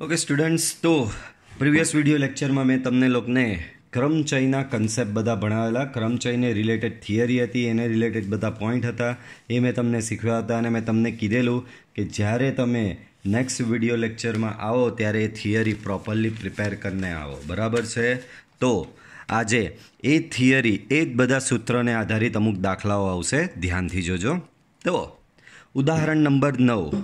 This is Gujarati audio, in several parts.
ઓકે સ્ટુડન્ટ્સ તો પ્રિવિયસ વિડિયો લેક્ચરમાં મેં તમને લોકોને ક્રમચયના કન્સેપ્ટ બધા ભણાવેલા ક્રમચયને રિલેટેડ થિયરી હતી એને રિલેટેડ બધા પોઈન્ટ હતા એ મેં તમને શીખવ્યા હતા અને મેં તમને કીધેલું કે જ્યારે તમે નેક્સ્ટ વિડિયો લેક્ચરમાં આવો ત્યારે એ થિયરી પ્રોપરલી પ્રિપેર કરીને આવો બરાબર છે તો આજે એ થિયરી એ જ બધા સૂત્રને આધારિત અમુક દાખલાઓ આવશે ધ્યાનથી જોજો તો ઉદાહરણ નંબર નવ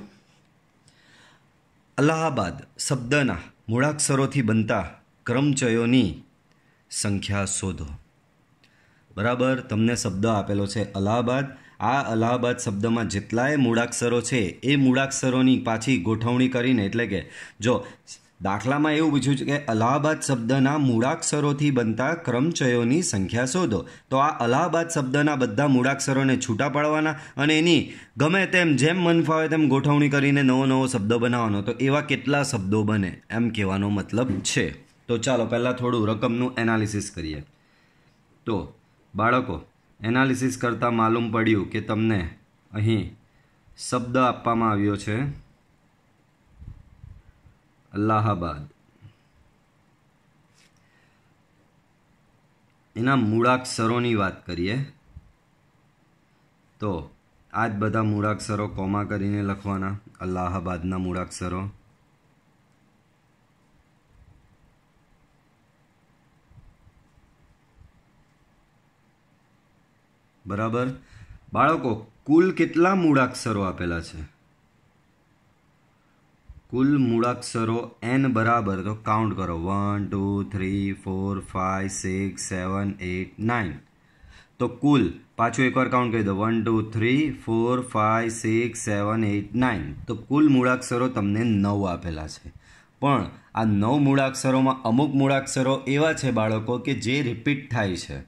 અલ્હાબાદ શબ્દના મૂળાક્ષરોથી બનતા ક્રમચયોની સંખ્યા શોધો બરાબર તમને શબ્દ આપેલો છે અલ્હાબાદ આ અલ્હાબાદ શબ્દમાં જેટલાય મૂળાક્ષરો છે એ મૂળાક્ષરોની પાછી ગોઠવણી કરીને એટલે કે જો દાખલામાં એવું પૂછ્યું છે કે અલ્હાબાદ શબ્દના મૂળાક્ષરોથી બનતા ક્રમચયોની સંખ્યા શોધો તો આ અલ્હાબાદ શબ્દના બધા મૂળાક્ષરોને છૂટા પાડવાના અને એની ગમે તેમ જેમ મન ફાવે તેમ ગોઠવણી કરીને નવો નવો શબ્દ બનાવવાનો તો એવા કેટલા શબ્દો બને એમ કહેવાનો મતલબ છે તો ચાલો પહેલાં થોડું રકમનું એનાલિસિસ કરીએ તો બાળકો એનાલિસિસ કરતાં માલુમ પડ્યું કે તમને અહીં શબ્દ આપવામાં આવ્યો છે અલ્લાહાબાદ એના મૂળાક્ષરોની વાત કરીએ તો આ જ બધા મૂળાક્ષરો કોમા કરીને લખવાના અલ્લાહાબાદના મૂળાક્ષરો બરાબર બાળકો કુલ કેટલા મૂળાક્ષરો આપેલા છે કુલ મૂળાક્ષરો એન બરાબર તો કાઉન્ટ કરો one two three four five six seven eight nine તો કુલ પાછું એકવાર કાઉન્ટ કરી દો one two three four five six seven eight nine તો કુલ મૂળાક્ષરો તમને નવ આપેલા છે પણ આ નવ મૂળાક્ષરોમાં અમુક મૂળાક્ષરો એવા છે બાળકો કે જે રિપીટ થાય છે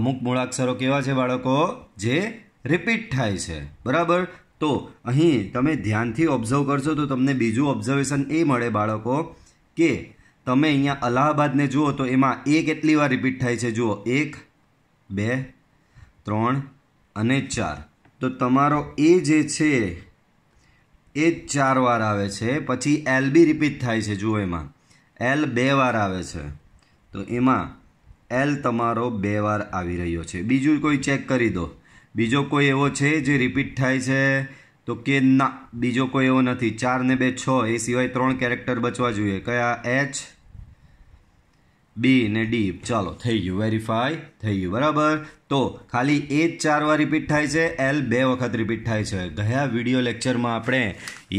અમુક મૂળાક્ષરો કેવા છે બાળકો જે રિપીટ થાય છે બરાબર તો અહીં તમે ધ્યાનથી ઓબ્ઝર્વ કરશો તો તમને બીજું ઓબ્ઝર્વેશન એ મળે બાળકો કે તમે અહીંયા અલ્હાબાદને જુઓ તો એમાં એ કેટલી વાર રિપીટ થાય છે જુઓ એક બે ત્રણ અને ચાર તો તમારો એ જે છે એ ચાર વાર આવે છે પછી એલ બી રિપીટ થાય છે જુઓ એમાં એલ બે વાર આવે છે તો એમાં એલ તમારો બે વાર આવી રહ્યો છે બીજું કોઈ ચેક કરી દો બીજો કોઈ એવો છે જે રિપીટ થાય છે તો કે ના બીજો કોઈ એવો નથી ચાર ને બે છ એ સિવાય ત્રણ કેરેક્ટર બચવા જોઈએ કયા એચ બી ને ડી ચાલો થઈ ગયું વેરીફાય થઈ ગયું બરાબર તો ખાલી એ જ ચાર વાર રિપીટ થાય છે એલ બે વખત રિપીટ થાય છે ગયા વિડીયો લેક્ચરમાં આપણે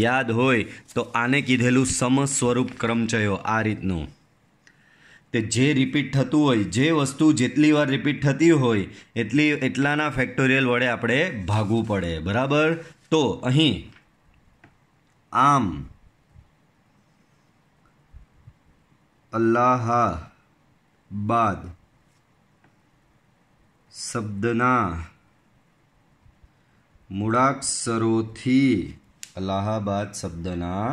યાદ હોય તો આને કીધેલું સમ સ્વરૂપ ક્રમચયો આ રીતનું તે જે રિપીટ થતું હોય જે વસ્તુ જેટલી વાર રિપીટ થતી હોય એટલી એટલાના ફેક્ટોરિયલ વડે આપણે ભાગવું પડે બરાબર તો અહીં આમ બાદ શબ્દના મૂળાક્ષરોથી અલ્હાબાદ શબ્દના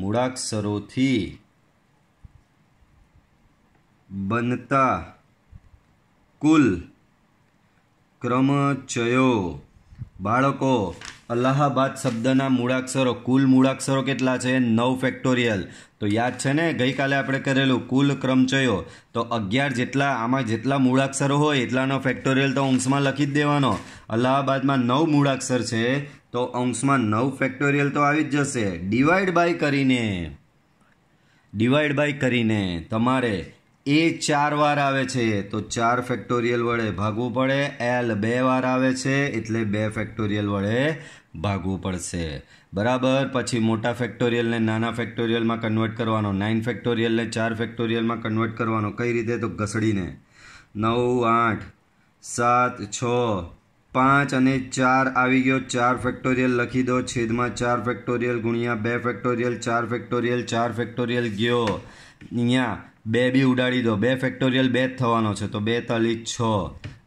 મૂળાક્ષરોથી બનતા કુલ ક્રમચયો બાળકો અલ્હાબાદ શબ્દના મૂળાક્ષરો કુલ મૂળાક્ષરો કેટલા છે નવ ફેક્ટોરિયલ તો યાદ છે ને ગઈકાલે આપણે કરેલું કુલ ક્રમચયો તો અગિયાર જેટલા આમાં જેટલા મૂળાક્ષરો હોય એટલાનો ફેક્ટોરિયલ તો અંશમાં લખી જ દેવાનો અલ્હાબાદમાં નવ મૂળાક્ષર છે તો અંશમાં નવ ફેક્ટોરિયલ તો આવી જ જશે ડિવાઈડ બાય કરીને ડિવાઈડ બાય કરીને તમારે એ ચાર વાર આવે છે તો ચાર ફેક્ટોરિયલ વડે ભાગવું પડે એલ બે વાર આવે છે એટલે બે ફેક્ટોરિયલ વડે ભાગવું પડશે બરાબર પછી મોટા ફેક્ટોરિયલને નાના ફેક્ટોરિયલમાં કન્વર્ટ કરવાનો નાઇન ફેક્ટોરિયલને ચાર ફેક્ટોરિયલમાં કન્વર્ટ કરવાનો કઈ રીતે તો ઘસડીને નવ આઠ સાત છ પાંચ અને ચાર આવી ગયો ચાર ફેક્ટોરિયલ લખી દો છેદમાં ચાર ફેક્ટોરિયલ ગુણ્યા બે ફેક્ટોરિયલ ચાર ફેક્ટોરિયલ ચાર ફેક્ટોરિયલ ગયો અહીંયા બે બી ઉડાડી દો બે ફેક્ટોરિયલ બે જ થવાનો છે તો બેતાલી છ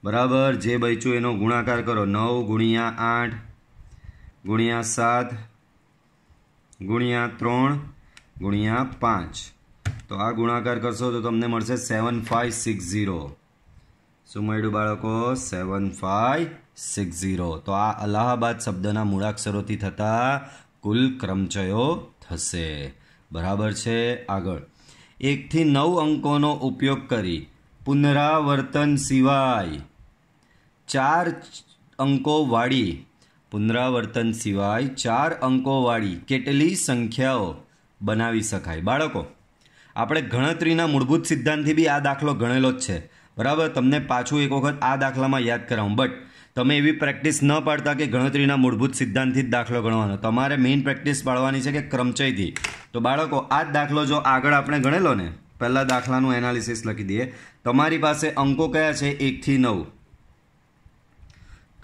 બરાબર જે બચ્યું એનો ગુણાકાર કરો નવ ગુણ્યા આઠ ગુણ્યા સાત ગુણ્યા ત્રણ ગુણ્યા પાંચ તો આ ગુણાકાર કરશો તો તમને મળશે સેવન ફાઇવ સિક્સ ઝીરો શું મળ્યું બાળકો સેવન ફાઇવ સિક્સ ઝીરો તો આ અલ્હાબાદ શબ્દના મૂળાક્ષરોથી થતા કુલ ક્રમચયો થશે બરાબર છે આગળ એકથી નવ અંકોનો ઉપયોગ કરી પુનરાવર્તન સિવાય ચાર અંકોવાળી પુનરાવર્તન સિવાય ચાર અંકોવાળી કેટલી સંખ્યાઓ બનાવી શકાય બાળકો આપણે ગણતરીના મૂળભૂત સિદ્ધાંતથી બી આ દાખલો ગણેલો જ છે બરાબર તમને પાછું એક વખત આ દાખલામાં યાદ કરાવું બટ તમે એવી પ્રેક્ટિસ ન પાડતા કે ગણતરીના મૂળભૂત સિદ્ધાંતથી જ દાખલો ગણવાનો તમારે મેઇન પ્રેક્ટિસ પાડવાની છે કે ક્રમચયથી તો બાળકો આ જ દાખલો જો આગળ આપણે ગણેલો ને પહેલાં દાખલાનું એનાલિસિસ લખી દઈએ તમારી પાસે અંકો કયા છે એકથી નવ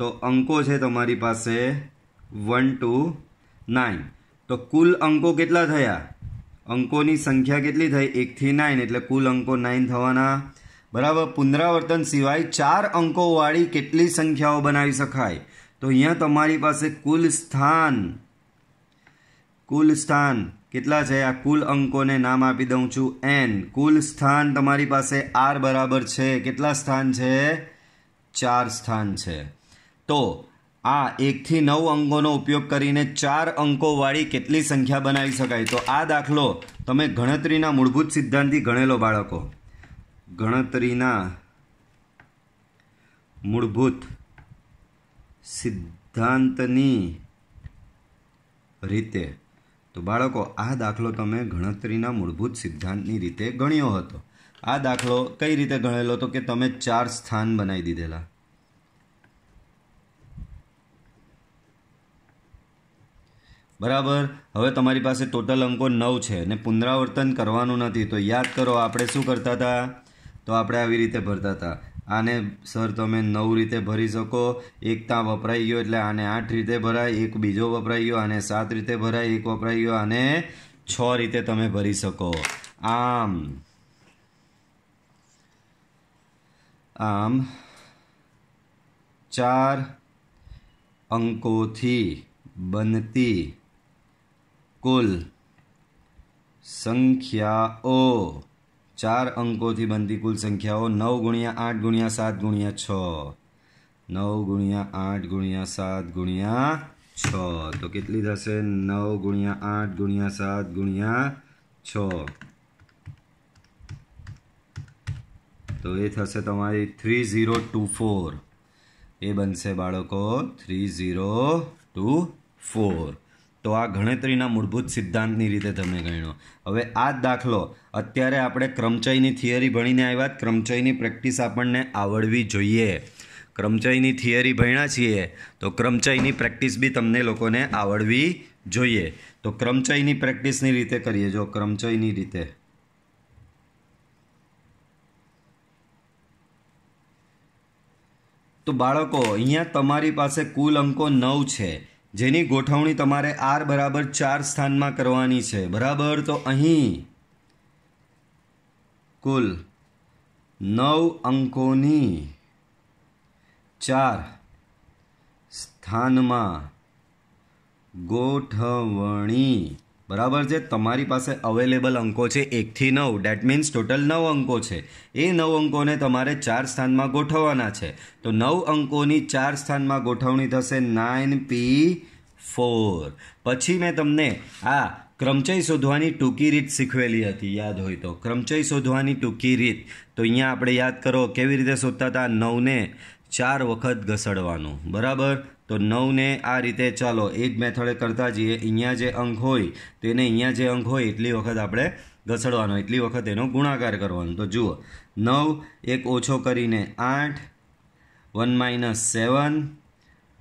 તો અંકો છે તમારી પાસે વન ટુ નાઇન તો કુલ અંકો કેટલા થયા અંકોની સંખ્યા કેટલી થઈ એકથી નાઇન એટલે કુલ અંકો નાઇન થવાના બરાબર પુનરાવર્તન સિવાય ચાર અંકોવાળી કેટલી સંખ્યાઓ બનાવી શકાય તો અહીંયા તમારી પાસે કુલ સ્થાન કુલ સ્થાન કેટલા છે આ કુલ અંકોને નામ આપી દઉં છું એન કુલ સ્થાન તમારી પાસે આર બરાબર છે કેટલા સ્થાન છે ચાર સ્થાન છે તો આ એકથી નવ અંકોનો ઉપયોગ કરીને ચાર અંકોવાળી કેટલી સંખ્યા બનાવી શકાય તો આ દાખલો તમે ગણતરીના મૂળભૂત સિદ્ધાંતથી ગણેલો બાળકો ગણતરીના મૂળભૂત સિદ્ધાંતની રીતે તો બાળકો આ દાખલો તમે ગણતરીના મૂળભૂત સિદ્ધાંતની રીતે ગણ્યો હતો આ દાખલો કઈ રીતે ગણેલો હતો કે તમે ચાર સ્થાન બનાવી દીધેલા બરાબર હવે તમારી પાસે ટોટલ અંકો નવ છે અને પુનરાવર્તન કરવાનું નથી તો યાદ કરો આપણે શું કરતા હતા તો આપણે આવી રીતે ભરતા હતા આને સર તમે નવ રીતે ભરી શકો એકતા વપરાઈ ગયો એટલે આને આઠ રીતે ભરાય એક બીજો વપરાઈ ગયો આને સાત રીતે ભરાય એક વપરાઈ ગયો આને છ રીતે તમે ભરી શકો આમ આમ ચાર અંકોથી બનતી કુલ સંખ્યાઓ चार अंकों की बनती कुल संख्याओ नौ गुणिया आठ गुणिया सात गुणिया छ नौ गुणिया आठ गुणिया सात गुणिया छ तो के नौ गुणिया आठ गुणिया सात गुणिया छ तो ये थ्री जीरो टू फोर ए बन से थ्री जीरो टू फोर તો આ ગણતરીના મૂળભૂત સિદ્ધાંતની રીતે તમે ગણ્યો હવે આ દાખલો અત્યારે આપણે ક્રમચયની થિયરી ભણીને આવ્યા ક્રમચયની પ્રેક્ટિસ આપણને આવડવી જોઈએ ક્રમચયની થિયરી ભણ્યા છીએ તો ક્રમચયની પ્રેક્ટિસ બી તમને લોકોને આવડવી જોઈએ તો ક્રમચયની પ્રેક્ટિસની રીતે કરીએ જો ક્રમચયની રીતે તો બાળકો અહીંયા તમારી પાસે કુલ અંકો નવ છે જેની ગોઠવણી તમારે આર બરાબર ચાર સ્થાનમાં કરવાની છે બરાબર તો અહીં કુલ નવ અંકોની ચાર સ્થાનમાં ગોઠવણી બરાબર છે તમારી પાસે અવેલેબલ અંકો છે એકથી નવ ડેટ મીન્સ ટોટલ નવ અંકો છે એ નવ અંકોને તમારે ચાર સ્થાનમાં ગોઠવવાના છે તો નવ અંકોની ચાર સ્થાનમાં ગોઠવણી થશે નાઇન પી ફોર પછી મેં તમને આ ક્રમચય શોધવાની ટૂંકી રીત શીખવેલી હતી યાદ હોય તો ક્રમચય શોધવાની ટૂંકી રીત તો અહીંયા આપણે યાદ કરો કેવી રીતે શોધતા હતા નવને ચાર વખત ઘસડવાનું બરાબર તો નવને આ રીતે ચાલો એક મેથડે કરતા જઈએ અહીંયા જે અંક હોય તેને અહીંયા જે અંક હોય એટલી વખત આપણે ઘસડવાનો એટલી વખત એનો ગુણાકાર કરવાનો તો જુઓ નવ એક ઓછો કરીને આઠ one minus seven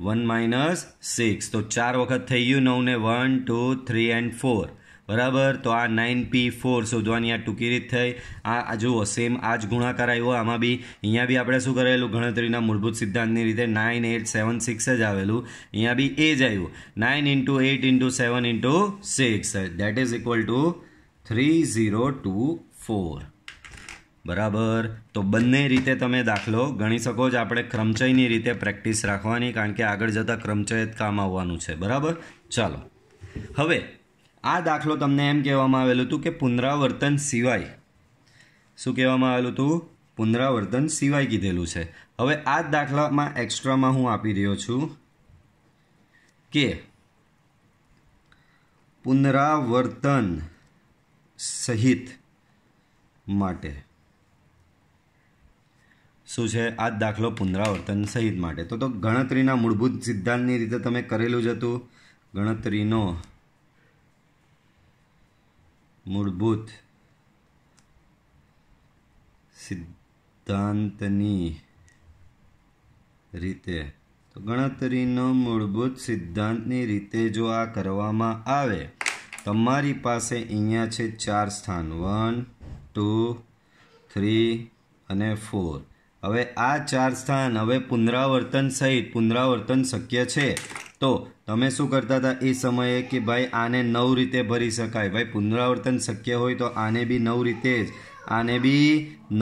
one minus six તો ચાર વખત થઈ ગયું નવને one two three and four બરાબર તો આ નાઇન પી ફોર શોધવાની આ ટૂંકી રીત થઈ આ જુઓ સેમ આ જ ગુણાકાર આવ્યો આમાં બી અહીંયા બી આપણે શું કરેલું ગણતરીના મૂળભૂત સિદ્ધાંતની રીતે નાઇન એટ સેવન સિક્સ જ આવેલું અહીંયા બી એ જ આવ્યું nine into eight into seven into six that is equal to three zero two four બરાબર તો બંને રીતે તમે દાખલો ગણી શકો જ આપણે ક્રમચયની રીતે પ્રેક્ટિસ રાખવાની કારણ કે આગળ જતાં ક્રમચય જ કામ આવવાનું છે બરાબર ચાલો હવે આ દાખલો તમને એમ કહેવામાં આવેલું હતું કે પુનરાવર્તન સિવાય શું કહેવામાં આવેલું હતું પુનરાવર્તન સિવાય કીધેલું છે હવે આ જ દાખલામાં એક્સ્ટ્રામાં હું આપી રહ્યો છું કે પુનરાવર્તન સહિત માટે શું છે આ દાખલો પુનરાવર્તન સહિત માટે તો તો ગણતરીના મૂળભૂત સિદ્ધાંતની રીતે તમે કરેલું જ હતું ગણતરીનો મૂળભૂત સિદ્ધાંતની રીતે તો ગણતરીનો મૂળભૂત સિદ્ધાંતની રીતે જો આ કરવામાં આવે તમારી પાસે અહીંયા છે ચાર સ્થાન વન ટુ થ્રી અને ફોર હવે આ ચાર સ્થાન હવે પુનરાવર્તન સહિત પુનરાવર્તન શક્ય છે તો તમે શું કરતા હતા એ સમયે કે ભાઈ આને નવ રીતે ભરી શકાય ભાઈ પુનરાવર્તન શક્ય હોય તો આને બી નવ રીતે જ આને બી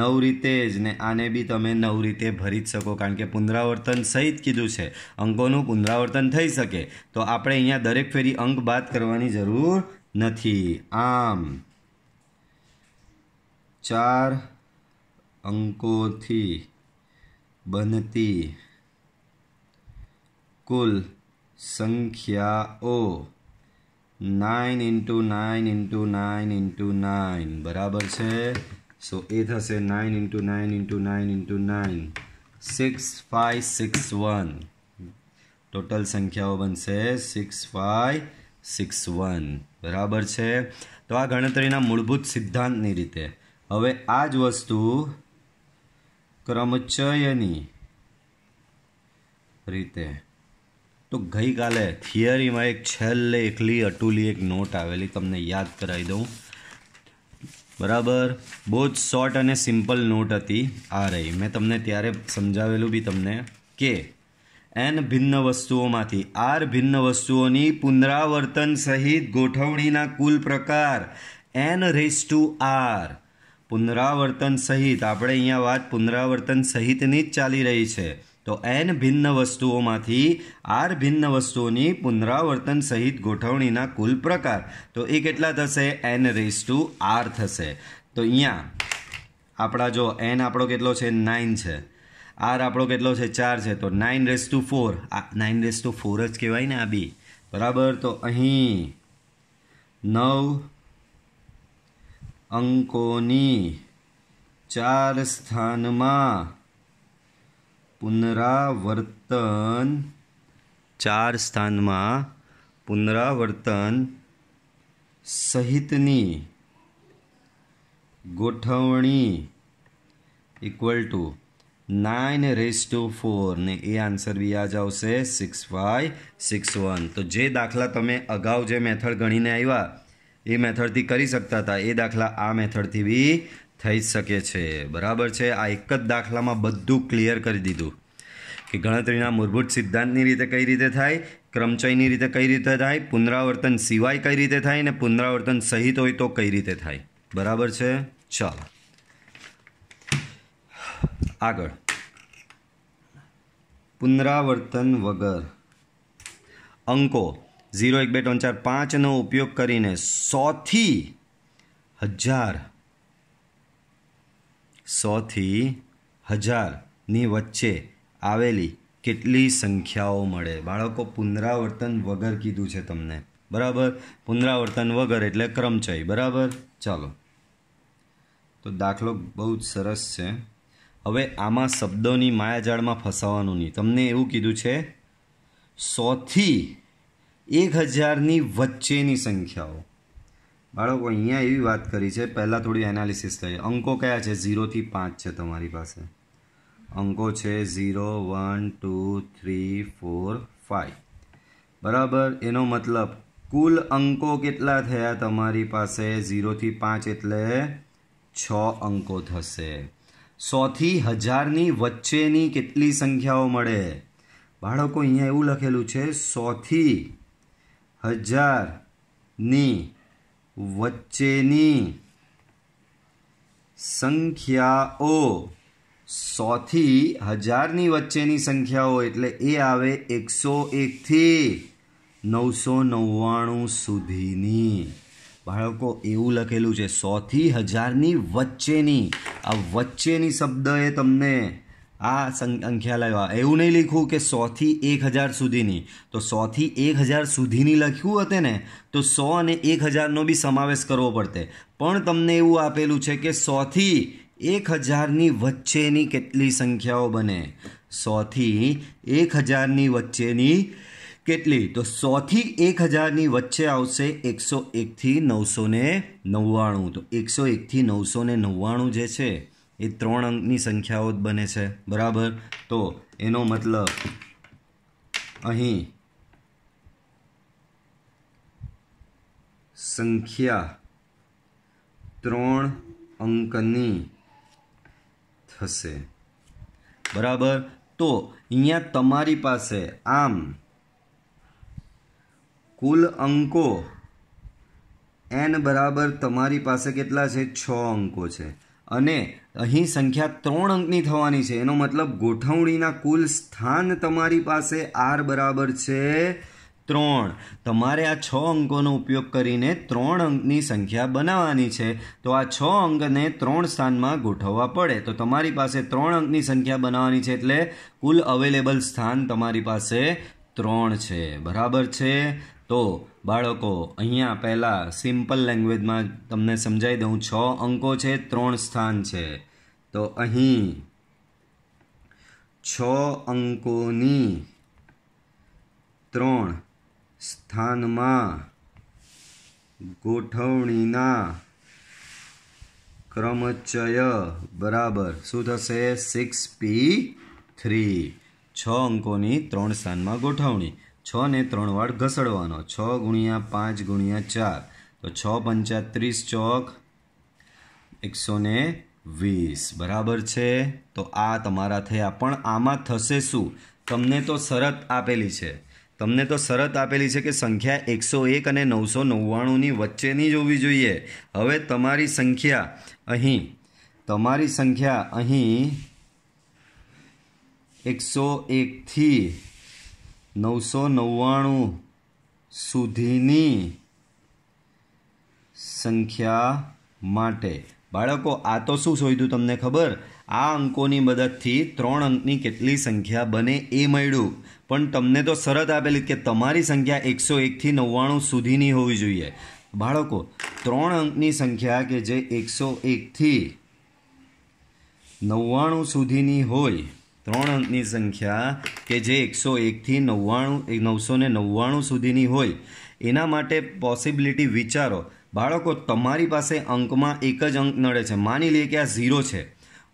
નવ રીતે જ ને આને બી તમે નવ રીતે ભરી જ શકો કારણ કે પુનરાવર્તન સહિત કીધું છે અંકોનું પુનરાવર્તન થઈ શકે તો આપણે અહીંયા દરેક ફેરી અંક બાદ કરવાની જરૂર નથી આમ ચાર અંકોથી બનતી કુલ સંખ્યાઓ nine into nine into nine into nine બરાબર છે સો એ થશે nine into nine into nine into nine six five six one total સંખ્યાઓ બનશે સિક્સ ફાઇવ સિક્સ વન બરાબર છે તો આ ગણતરીના મૂળભૂત સિદ્ધાંતની રીતે હવે આ જ વસ્તુ ક્રમચયની રીતે તો ગઈકાલે થિયરીમાં એક છેલ્લે એકલી અટુલી એક નોટ આવેલી તમને યાદ કરાવી દઉં બરાબર બહુ જ શોર્ટ અને સિમ્પલ નોટ હતી આ રહી મેં તમને ત્યારે સમજાવેલું બી તમને કે એન ભિન્ન વસ્તુઓમાંથી આર ભિન્ન વસ્તુઓની પુનરાવર્તન સહિત ગોઠવણીના કુલ પ્રકાર એન રેસ ટુ આર પુનરાવર્તન સહિત આપણે અહીંયા વાત પુનરાવર્તન સહિતની જ ચાલી રહી છે તો એન ભિન્ન વસ્તુઓમાંથી આર ભિન્ન વસ્તુઓની પુનરાવર્તન સહિત ગોઠવણીના કુલ પ્રકાર તો એ કેટલા થશે એન રેસ ટુ આર થશે તો અહીંયા આપણા જો એન આપણો કેટલો છે નાઇન છે આર આપણો કેટલો છે ચાર છે તો નાઇન રેસ ટુ ફોર આ નાઇન રેસ ટુ ફોર જ કહેવાય ને આ બી બરાબર તો અહીં નવ અંકોની ચાર સ્થાનમાં પુનરાવર્તન ચાર સ્થાનમાં પુનરાવર્તન સહિતની ગોઠવણી equal to nine raise to four ને એ આન્સર બી આજ આવશે સિક્સ ફાઇવ સિક્સ વન તો જે દાખલા તમે અગાઉ જે મેથડ ગણીને આવ્યા એ મેથડથી કરી શકતા હતા એ દાખલા આ મેથડથી બી થઈ શકે છે બરાબર છે આ એક જ દાખલામાં બધું ક્લિયર કરી દીધું કે ગણતરીના મૂળભૂત સિદ્ધાંતની રીતે કઈ રીતે થાય ક્રમચયની રીતે કઈ રીતે થાય પુનરાવર્તન સિવાય કઈ રીતે થાય ને પુનરાવર્તન સહિત હોય તો કઈ રીતે થાય બરાબર છે ચાલો આગળ પુનરાવર્તન વગર અંકો ઝીરો એક બે ત્રણ ચાર પાંચનો ઉપયોગ કરીને સોથી હજાર સોથી હજારની વચ્ચે આવેલી કેટલી સંખ્યાઓ મળે બાળકો પુનરાવર્તન વગર કીધું છે તમને બરાબર પુનરાવર્તન વગર એટલે ક્રમચય બરાબર ચાલો તો દાખલો બહુ જ સરસ છે હવે આમાં શબ્દોની માયાજાળમાં ફસાવાનું નહીં તમને એવું કીધું છે સોથી એક હજારની વચ્ચેની સંખ્યાઓ બાળકો અહીંયા એવી વાત કરી છે પહેલાં થોડી એનાલિસિસ થઈ અંકો કયા છે ઝીરોથી પાંચ છે તમારી પાસે અંકો છે zero one two three four five બરાબર એનો મતલબ કુલ અંકો કેટલા થયા તમારી પાસે ઝીરોથી પાંચ એટલે છ અંકો થશે સોથી હજારની વચ્ચેની કેટલી સંખ્યાઓ મળે બાળકો અહીંયા એવું લખેલું છે સોથી હજારની વચ્ચેની સંખ્યાઓ સોથી હજારની વચ્ચેની સંખ્યાઓ એટલે એ આવે એકસો એકથી નવસો નવ્વાણું સુધીની બાળકો એવું લખેલું છે સોથી હજારની વચ્ચેની આ વચ્ચેની શબ્દ એ તમને આ સંખ્યા લાવ્યા એવું નહીં લખ્યું કે સોથી એક હજાર સુધીની તો સોથી એક હજાર સુધીની લખ્યું હતે ને તો સો અને એક હજારનો બી સમાવેશ કરવો પડતે પણ તમને એવું આપેલું છે કે સોથી એક હજારની વચ્ચેની કેટલી સંખ્યાઓ બને સોથી એક હજારની વચ્ચેની કેટલી તો સોથી એક હજારની વચ્ચે આવશે એકસો એકથી નવસો ને નવ્વાણું તો એકસો એકથી નવસો ને નવ્વાણું જે છે એ ત્રણ અંકની સંખ્યાઓ જ બને છે બરાબર તો એનો મતલબ અહીં સંખ્યા ત્રણ અંકની થશે બરાબર તો અહીંયા તમારી પાસે આમ કુલ અંકો એન બરાબર તમારી પાસે કેટલા છે છ અંકો છે અને અહીં સંખ્યા ત્રણ અંકની થવાની છે એનો મતલબ ગોઠવણીના કુલ સ્થાન તમારી પાસે આર બરાબર છે ત્રણ તમારે આ છ અંકોનો ઉપયોગ કરીને ત્રણ અંકની સંખ્યા બનાવવાની છે તો આ છ અંકને ત્રણ સ્થાનમાં ગોઠવવા પડે તો તમારી પાસે ત્રણ અંકની સંખ્યા બનાવવાની છે એટલે કુલ અવેલેબલ સ્થાન તમારી પાસે ત્રણ છે બરાબર છે તો બાળકો અહીંયા પહેલાં સિમ્પલ લેંગ્વેજમાં તમને સમજાવી દઉં છ અંકો છે ત્રણ સ્થાન છે તો અહીં છ અંકોની ત્રણ સ્થાનમાં ગોઠવણીના ક્રમચય બરાબર શું થશે સિક્સ પી થ્રી છ અંકોની ત્રણ સ્થાનમાં ગોઠવણી છ ને ત્રણ વાર ઘસડવાનો છ ગુણ્યા પાંચ ગુણ્યા ચાર તો છ પંચા ચોક એકસો ને વીસ બરાબર છે તો આ તમારા થયા પણ આમાં થશે શું તમને તો શરત આપેલી છે તમને તો શરત આપેલી છે કે સંખ્યા એકસો એક અને નવસો નવ્વાણુંની વચ્ચેની જ હોવી જોઈએ હવે તમારી સંખ્યા અહીં તમારી સંખ્યા અહીં એકસો એકથી નવસો નવ્વાણું સુધીની સંખ્યા માટે બાળકો આ તો શું શોધ્યું તમને ખબર આ અંકોની મદદથી ત્રણ અંકની કેટલી સંખ્યા બને એ મળ્યું પણ તમને તો શરત આપેલી કે તમારી સંખ્યા એકસો એકથી નવ્વાણું સુધીની હોવી જોઈએ બાળકો ત્રણ અંકની સંખ્યા કે જે એકસો એકથી નવ્વાણું સુધીની હોય ત્રણ અંકની સંખ્યા કે જે એકસો એકથી નવ્વાણું નવસો ને નવ્વાણું સુધીની હોય એના માટે પોસિબિલિટી વિચારો બાળકો તમારી પાસે અંકમાં એક જ અંક નડે છે માની લઈએ કે આ ઝીરો છે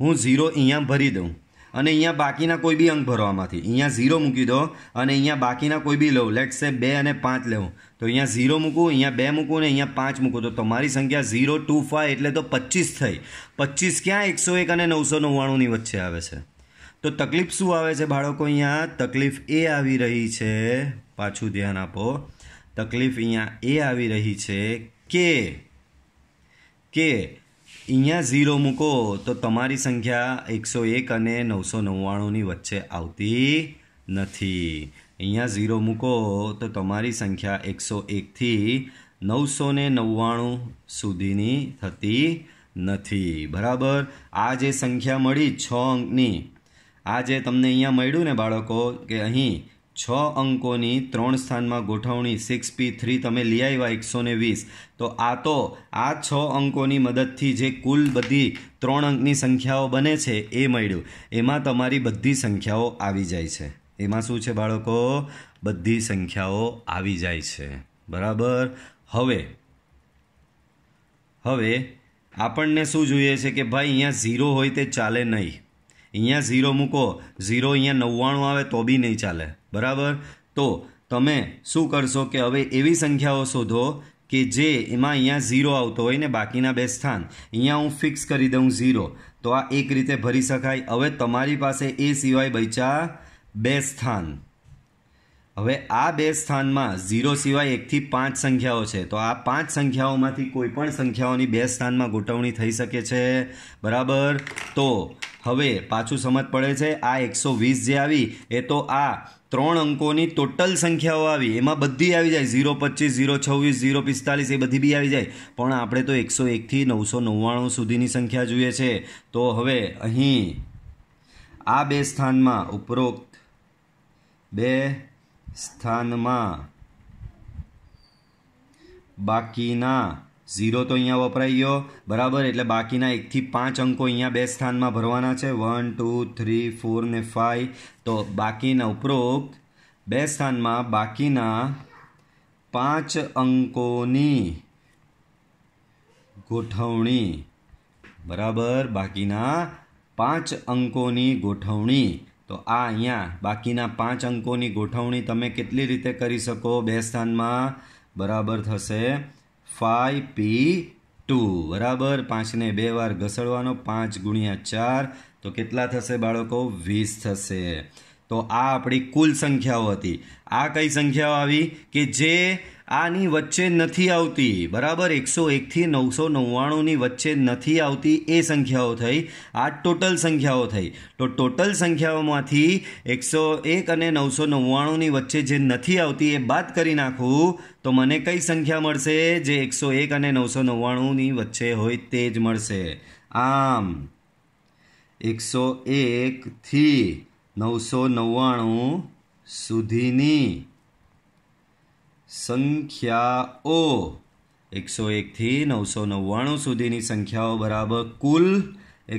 હું ઝીરો અહીંયા ભરી દઉં અને અહીંયા બાકીના કોઈ બી અંક ભરવામાંથી અહીંયા ઝીરો મૂકી દો અને અહીંયા બાકીના કોઈ બી લઉં લેટ્સ સે બે અને પાંચ લઉં તો અહીંયા ઝીરો મૂકું અહીંયા બે મૂકું ને અહીંયા પાંચ મૂકું તો તમારી સંખ્યા ઝીરો ટુ ફાઇવ એટલે તો પચીસ થઈ પચીસ ક્યાં એકસો એક અને નવસો નવ્વાણુંની વચ્ચે આવે છે તો તકલીફ શું આવે છે બાળકો અહીંયા તકલીફ એ આવી રહી છે પાછું ધ્યાન આપો તકલીફ અહીંયા એ આવી રહી છે કે કે અહીંયા ઝીરો મૂકો તો તમારી સંખ્યા એકસો એક અને નવસો નવ્વાણુંની વચ્ચે આવતી નથી અહીંયા ઝીરો મૂકો તો તમારી સંખ્યા એકસો એકથી નવસો ને નવ્વાણું સુધીની થતી નથી બરાબર આ જે સંખ્યા મળી છ અંકની આ જે તમને અહીંયા મળ્યું ને બાળકો કે અહીં છ અંકોની ત્રણ સ્થાનમાં ગોઠવણી સિક્સ પી થ્રી તમે લઈ આવ્યા એકસો ને વીસ તો આ તો આ છ અંકોની મદદથી જે કુલ બધી ત્રણ અંકની સંખ્યાઓ બને છે એ મળ્યું એમાં તમારી બધી સંખ્યાઓ આવી જાય છે એમાં શું છે બાળકો બધી સંખ્યાઓ આવી જાય છે બરાબર હવે હવે આપણને શું જોઈએ છે કે ભાઈ અહીંયા ઝીરો હોય તે ચાલે નહીં અહીંયા ઝીરો મૂકો ઝીરો અહીંયા નવ્વાણું આવે તો બી નહીં ચાલે બરાબર તો તમે શું કરશો કે હવે એવી સંખ્યાઓ શોધો કે જે એમાં અહીંયા ઝીરો આવતો હોય ને બાકીના બે સ્થાન અહીંયા હું ફિક્સ કરી દઉં ઝીરો તો આ એક રીતે ભરી શકાય હવે તમારી પાસે એ સિવાય બચ્યા બે સ્થાન હવે આ બે સ્થાનમાં ઝીરો સિવાય એકથી પાંચ સંખ્યાઓ છે તો આ પાંચ સંખ્યાઓમાંથી કોઈ પણ સંખ્યાઓની બે સ્થાનમાં ગોઠવણી થઈ શકે છે બરાબર તો હવે પાછું સમજ પડે છે આ એકસો વીસ જે આવી એ તો આ ત્રણ અંકોની ટોટલ સંખ્યાઓ આવી એમાં બધી આવી જાય ઝીરો પચીસ ઝીરો છવ્વીસ ઝીરો પિસ્તાલીસ એ બધી બી આવી જાય પણ આપણે તો એકસો એકથી નવસો નવ્વાણું સુધીની સંખ્યા જોઈએ છે તો હવે અહીં આ બે સ્થાનમાં ઉપરોક્ત બે સ્થાનમાં બાકીના ઝીરો તો અહીંયા વપરાઈ ગયો બરાબર એટલે બાકીના એકથી પાંચ અંકો અહીંયા બે સ્થાનમાં ભરવાના છે વન ટુ થ્રી ફોર ને ફાઇવ તો બાકીના ઉપરોક્ત બે સ્થાનમાં બાકીના પાંચ અંકોની ગોઠવણી બરાબર બાકીના પાંચ અંકોની ગોઠવણી તો આ અહીંયા બાકીના પાંચ અંકોની ગોઠવણી તમે કેટલી રીતે કરી શકો બે સ્થાનમાં બરાબર થશે ફાઈવ પી ટુ બરાબર પાંચને બે વાર ઘસડવાનો પાંચ ગુણ્યા ચાર તો કેટલા થશે બાળકો વીસ થશે તો આ આપણી કુલ સંખ્યાઓ હતી આ કઈ સંખ્યાઓ આવી કે જે આની વચ્ચે નથી આવતી બરાબર એકસો એકથી નવસો નવ્વાણુંની વચ્ચે નથી આવતી એ સંખ્યાઓ થઈ આ ટોટલ સંખ્યાઓ થઈ તો ટોટલ સંખ્યાઓમાંથી એકસો એક અને નવસો નવ્વાણુંની વચ્ચે જે નથી આવતી એ બાદ કરી નાખું તો મને કઈ સંખ્યા મળશે જે એકસો એક અને નવસો નવ્વાણુંની વચ્ચે હોય તે જ મળશે આમ એકસો એકથી નવસો નવ્વાણું સુધીની સંખ્યાઓ એકસો એકથી નવસો નવ્વાણું સુધીની સંખ્યાઓ બરાબર કુલ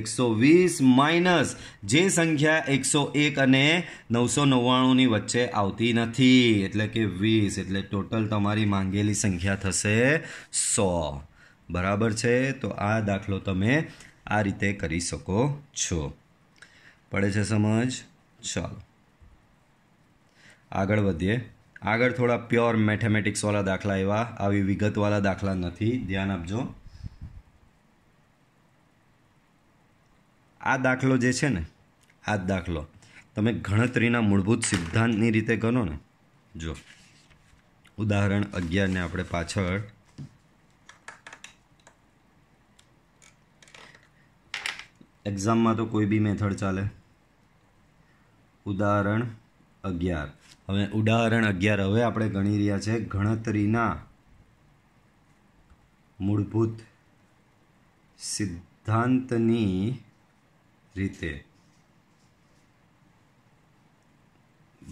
એકસો વીસ માઇનસ જે સંખ્યા એકસો એક અને નવસો નવ્વાણુંની વચ્ચે આવતી નથી એટલે કે વીસ એટલે ટોટલ તમારી માંગેલી સંખ્યા થશે સો બરાબર છે તો આ દાખલો તમે આ રીતે કરી શકો છો પડે છે સમજ ચાલો આગળ વધીએ આગળ થોડા પ્યોર મેથેમેટિક્સવાળા દાખલા એવા આવી વિગતવાળા દાખલા નથી ધ્યાન આપજો આ દાખલો જે છે ને આ દાખલો તમે ગણતરીના મૂળભૂત સિદ્ધાંતની રીતે ગણો ને જો ઉદાહરણ અગિયારને આપણે પાછળ એક્ઝામમાં તો કોઈ બી મેથડ ચાલે ઉદાહરણ અગિયાર હવે ઉદાહરણ અગિયાર હવે આપણે ગણી રહ્યા છે ગણતરીના મૂળભૂત સિદ્ધાંતની રીતે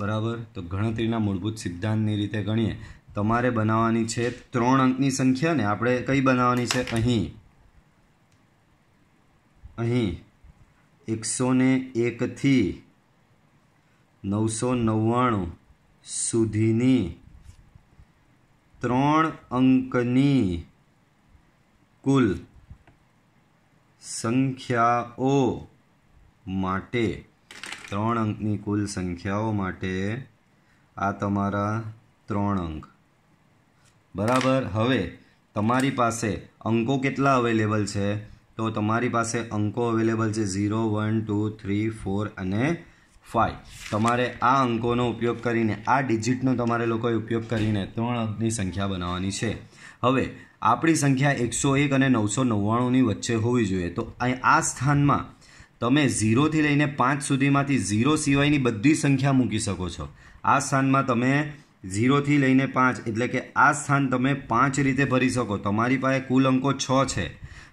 બરાબર તો ગણતરીના મૂળભૂત સિદ્ધાંતની રીતે ગણીએ તમારે બનાવવાની છે ત્રણ અંકની સંખ્યા ને આપણે કઈ બનાવવાની છે અહીં અહીં એકસો ને એકથી નવસો નવ્વાણું સુધીની ત્રણ અંકની કુલ સંખ્યાઓ માટે ત્રણ અંકની કુલ સંખ્યાઓ માટે આ તમારા ત્રણ અંક બરાબર હવે તમારી પાસે અંકો કેટલા અવેલેબલ છે તો તમારી પાસે અંકો અવેલેબલ છે zero one two three four અને ફાઇવ તમારે આ અંકોનો ઉપયોગ કરીને આ ડિજિટનો તમારે લોકોએ ઉપયોગ કરીને ત્રણ અંકની સંખ્યા બનાવવાની છે હવે આપણી સંખ્યા એકસો એક અને નવસો નવ્વાણુંની વચ્ચે હોવી જોઈએ તો આ સ્થાનમાં તમે ઝીરોથી લઈને પાંચ સુધીમાંથી ઝીરો સિવાયની બધી સંખ્યા મૂકી શકો છો આ સ્થાનમાં તમે ઝીરોથી લઈને પાંચ એટલે કે આ સ્થાન તમે પાંચ રીતે ભરી શકો તમારી પાસે કુલ અંકો છ છે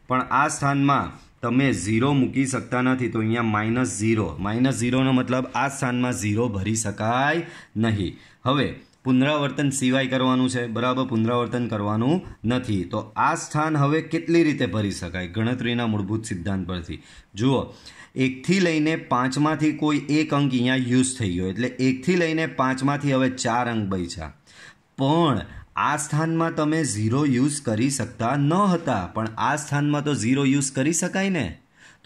પણ આ સ્થાનમાં તમે ઝીરો મૂકી શકતા નથી તો અહીંયા માઇનસ ઝીરો માઇનસ ઝીરોનો મતલબ આ સ્થાનમાં ઝીરો ભરી શકાય નહીં હવે પુનરાવર્તન સિવાય કરવાનું છે બરાબર પુનરાવર્તન કરવાનું નથી તો આ સ્થાન હવે કેટલી રીતે ભરી શકાય ગણતરીના મૂળભૂત સિદ્ધાંત પરથી જુઓ એકથી લઈને પાંચમાંથી કોઈ એક અંક અહીંયા યુઝ થઈ ગયો એટલે એકથી લઈને પાંચમાંથી હવે ચાર અંક બચ્યા પણ આ સ્થાનમાં તમે ઝીરો યુઝ કરી શકતા ન હતા પણ આ સ્થાનમાં તો ઝીરો યુઝ કરી શકાય ને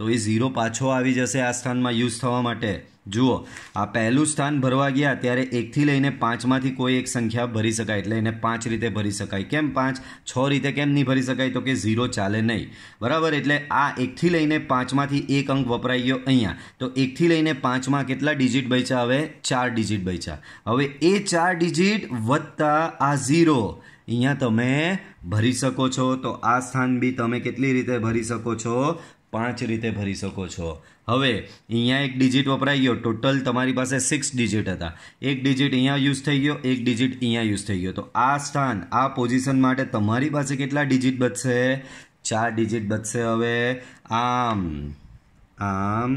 તો એ ઝીરો પાછો આવી જશે આ સ્થાનમાં યુઝ થવા માટે જુઓ આ પહેલું સ્થાન ભરવા ગયા ત્યારે એકથી લઈને પાંચમાંથી કોઈ એક સંખ્યા ભરી શકાય એટલે એને પાંચ રીતે ભરી શકાય કેમ પાંચ છ રીતે કેમ નહીં ભરી શકાય તો કે ઝીરો ચાલે નહીં બરાબર એટલે આ એકથી લઈને પાંચમાંથી એક અંક વપરાઈ ગયો અહીંયા તો એકથી લઈને પાંચમાં કેટલા ડિજિટ બચ્યા હવે ચાર ડિજિટ બચ્યા હવે એ ચાર ડિજિટ વત્તા આ ઝીરો અહીંયા તમે ભરી શકો છો તો આ સ્થાન બી તમે કેટલી રીતે ભરી શકો છો પાંચ રીતે ભરી શકો છો હવે અહીંયા એક ડિજિટ વપરાઈ ગયો ટોટલ તમારી પાસે સિક્સ ડિજિટ હતા એક ડિજિટ અહીંયા યુઝ થઈ ગયો એક ડિજિટ અહીંયા યુઝ થઈ ગયો તો આ સ્થાન આ પોઝિશન માટે તમારી પાસે કેટલા ડિજિટ બચશે ચાર ડિજિટ બચશે હવે આમ આમ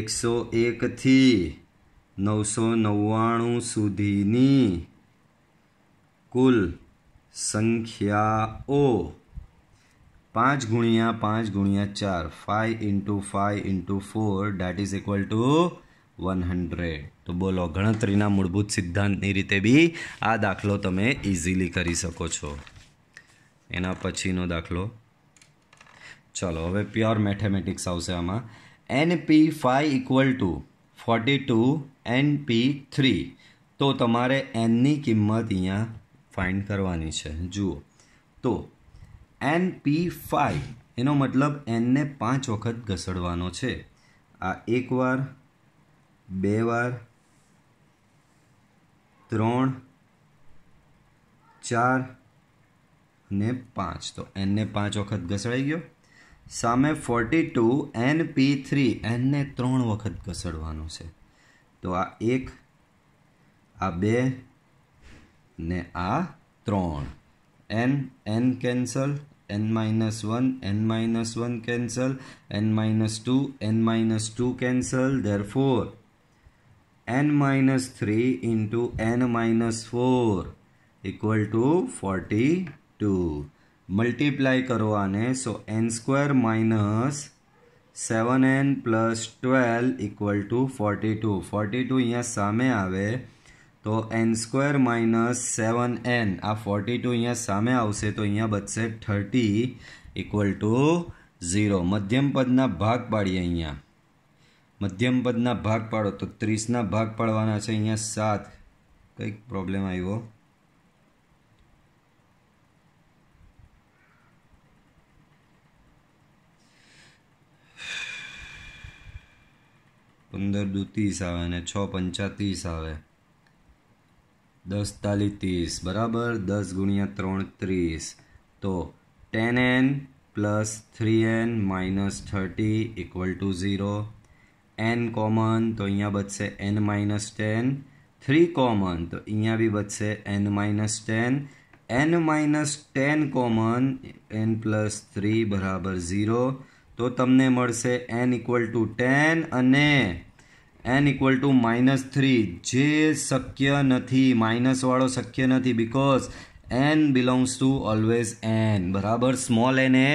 એકસો એકથી નવસો નવ્વાણું સુધીની કુલ સંખ્યાઓ પાંચ ગુણ્યા પાંચ ગુણ્યા ચાર five into five into four that is equal to one hundred તો બોલો ગણતરીના મૂળભૂત સિદ્ધાંતની રીતે બી આ દાખલો તમે ઇઝીલી કરી શકો છો એના પછીનો દાખલો ચલો હવે પ્યોર મેથેમેટિક્સ આવશે આમાં N P five equal to forty two N P three તો તમારે એનની કિંમત અહીંયા ફાઇન્ડ કરવાની છે જુઓ તો એન પી ફાઈ એનો મતલબ એનને પાંચ વખત ઘસડવાનો છે આ એક વાર બે વાર ત્રણ ચાર ને પાંચ તો એનને પાંચ વખત ઘસડાઈ ગયો સામે forty two N P three એનને ત્રણ વખત ઘસડવાનો છે તો આ એક આ બે ને આ ત્રણ n n cancel n minus 1 n minus 1 cancel n minus 2 n minus 2 cancel therefore n minus 3 into n minus 4 equal to 42 multiply करो आने so n square minus seven n plus twelve equal to forty two forty two અહીંયા સામે આવે તો n square minus seven n આ ફોર્ટી ટુ અહીંયા સામે આવશે તો અહીંયા બચશે થર્ટી ઇક્વલ ટુ ઝીરો મધ્યમ પદના ભાગ પાડીએ અહીંયા મધ્યમ પદના ભાગ પાડો તો ત્રીસના ભાગ પાડવાના છે અહીંયા સાત કંઈક પ્રોબ્લેમ આવ્યો પંદર દુ ત્રીસ આવે અને છ પંચા ત્રીસ આવે દસ તાલી ત્રીસ બરાબર દસ ગુણ્યા ત્રણ ત્રીસ તો ten n plus three n minus thirty equal to zero n common તો અહીંયા બચશે n minus ten three common તો અહીંયા બી બચશે n minus ten n minus ten common n plus three બરાબર ઝીરો તો તમને મળશે એન ઇક્વલ ટુ ટેન અને n equal to minus three જે શક્ય નથી માઇનસવાળો શક્ય નથી because n belongs to always n બરાબર સ્મોલ એન એ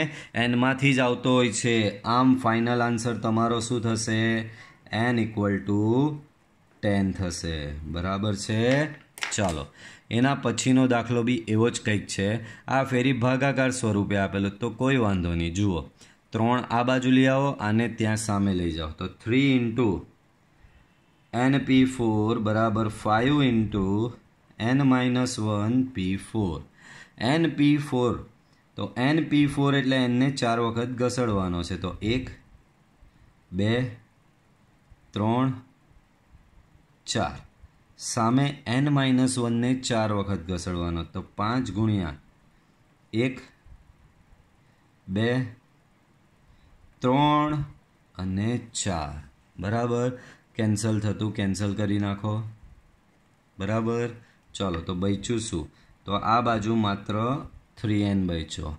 એનમાંથી જ આવતો હોય છે આમ ફાઇનલ આન્સર તમારો શું થશે એન ઇક્વલ ટુ ટેન થશે બરાબર છે ચાલો એના પછીનો દાખલો બી એવો જ કંઈક છે આ ફેરી ભાગાકાર સ્વરૂપે આપેલો તો કોઈ વાંધો નહીં જુઓ ત્રણ આ બાજુ લઈ આવો અને ત્યાં સામે લઈ જાઓ તો three into n p four બરાબર five into n minus one p four n p four તો એન પી ફોર એટલે એનને ચાર વખત ઘસડવાનો છે તો એક બે ત્રણ ચાર સામે એન માઇનસ વનને ચાર વખત ઘસડવાનો તો પાંચ ગુણ્યા એક બે ત્રણ અને ચાર બરાબર કેન્સલ થતું કેન્સલ કરી નાખો બરાબર ચાલો તો બચ્યું શું તો આ બાજુ માત્ર થ્રી એન બચ્યો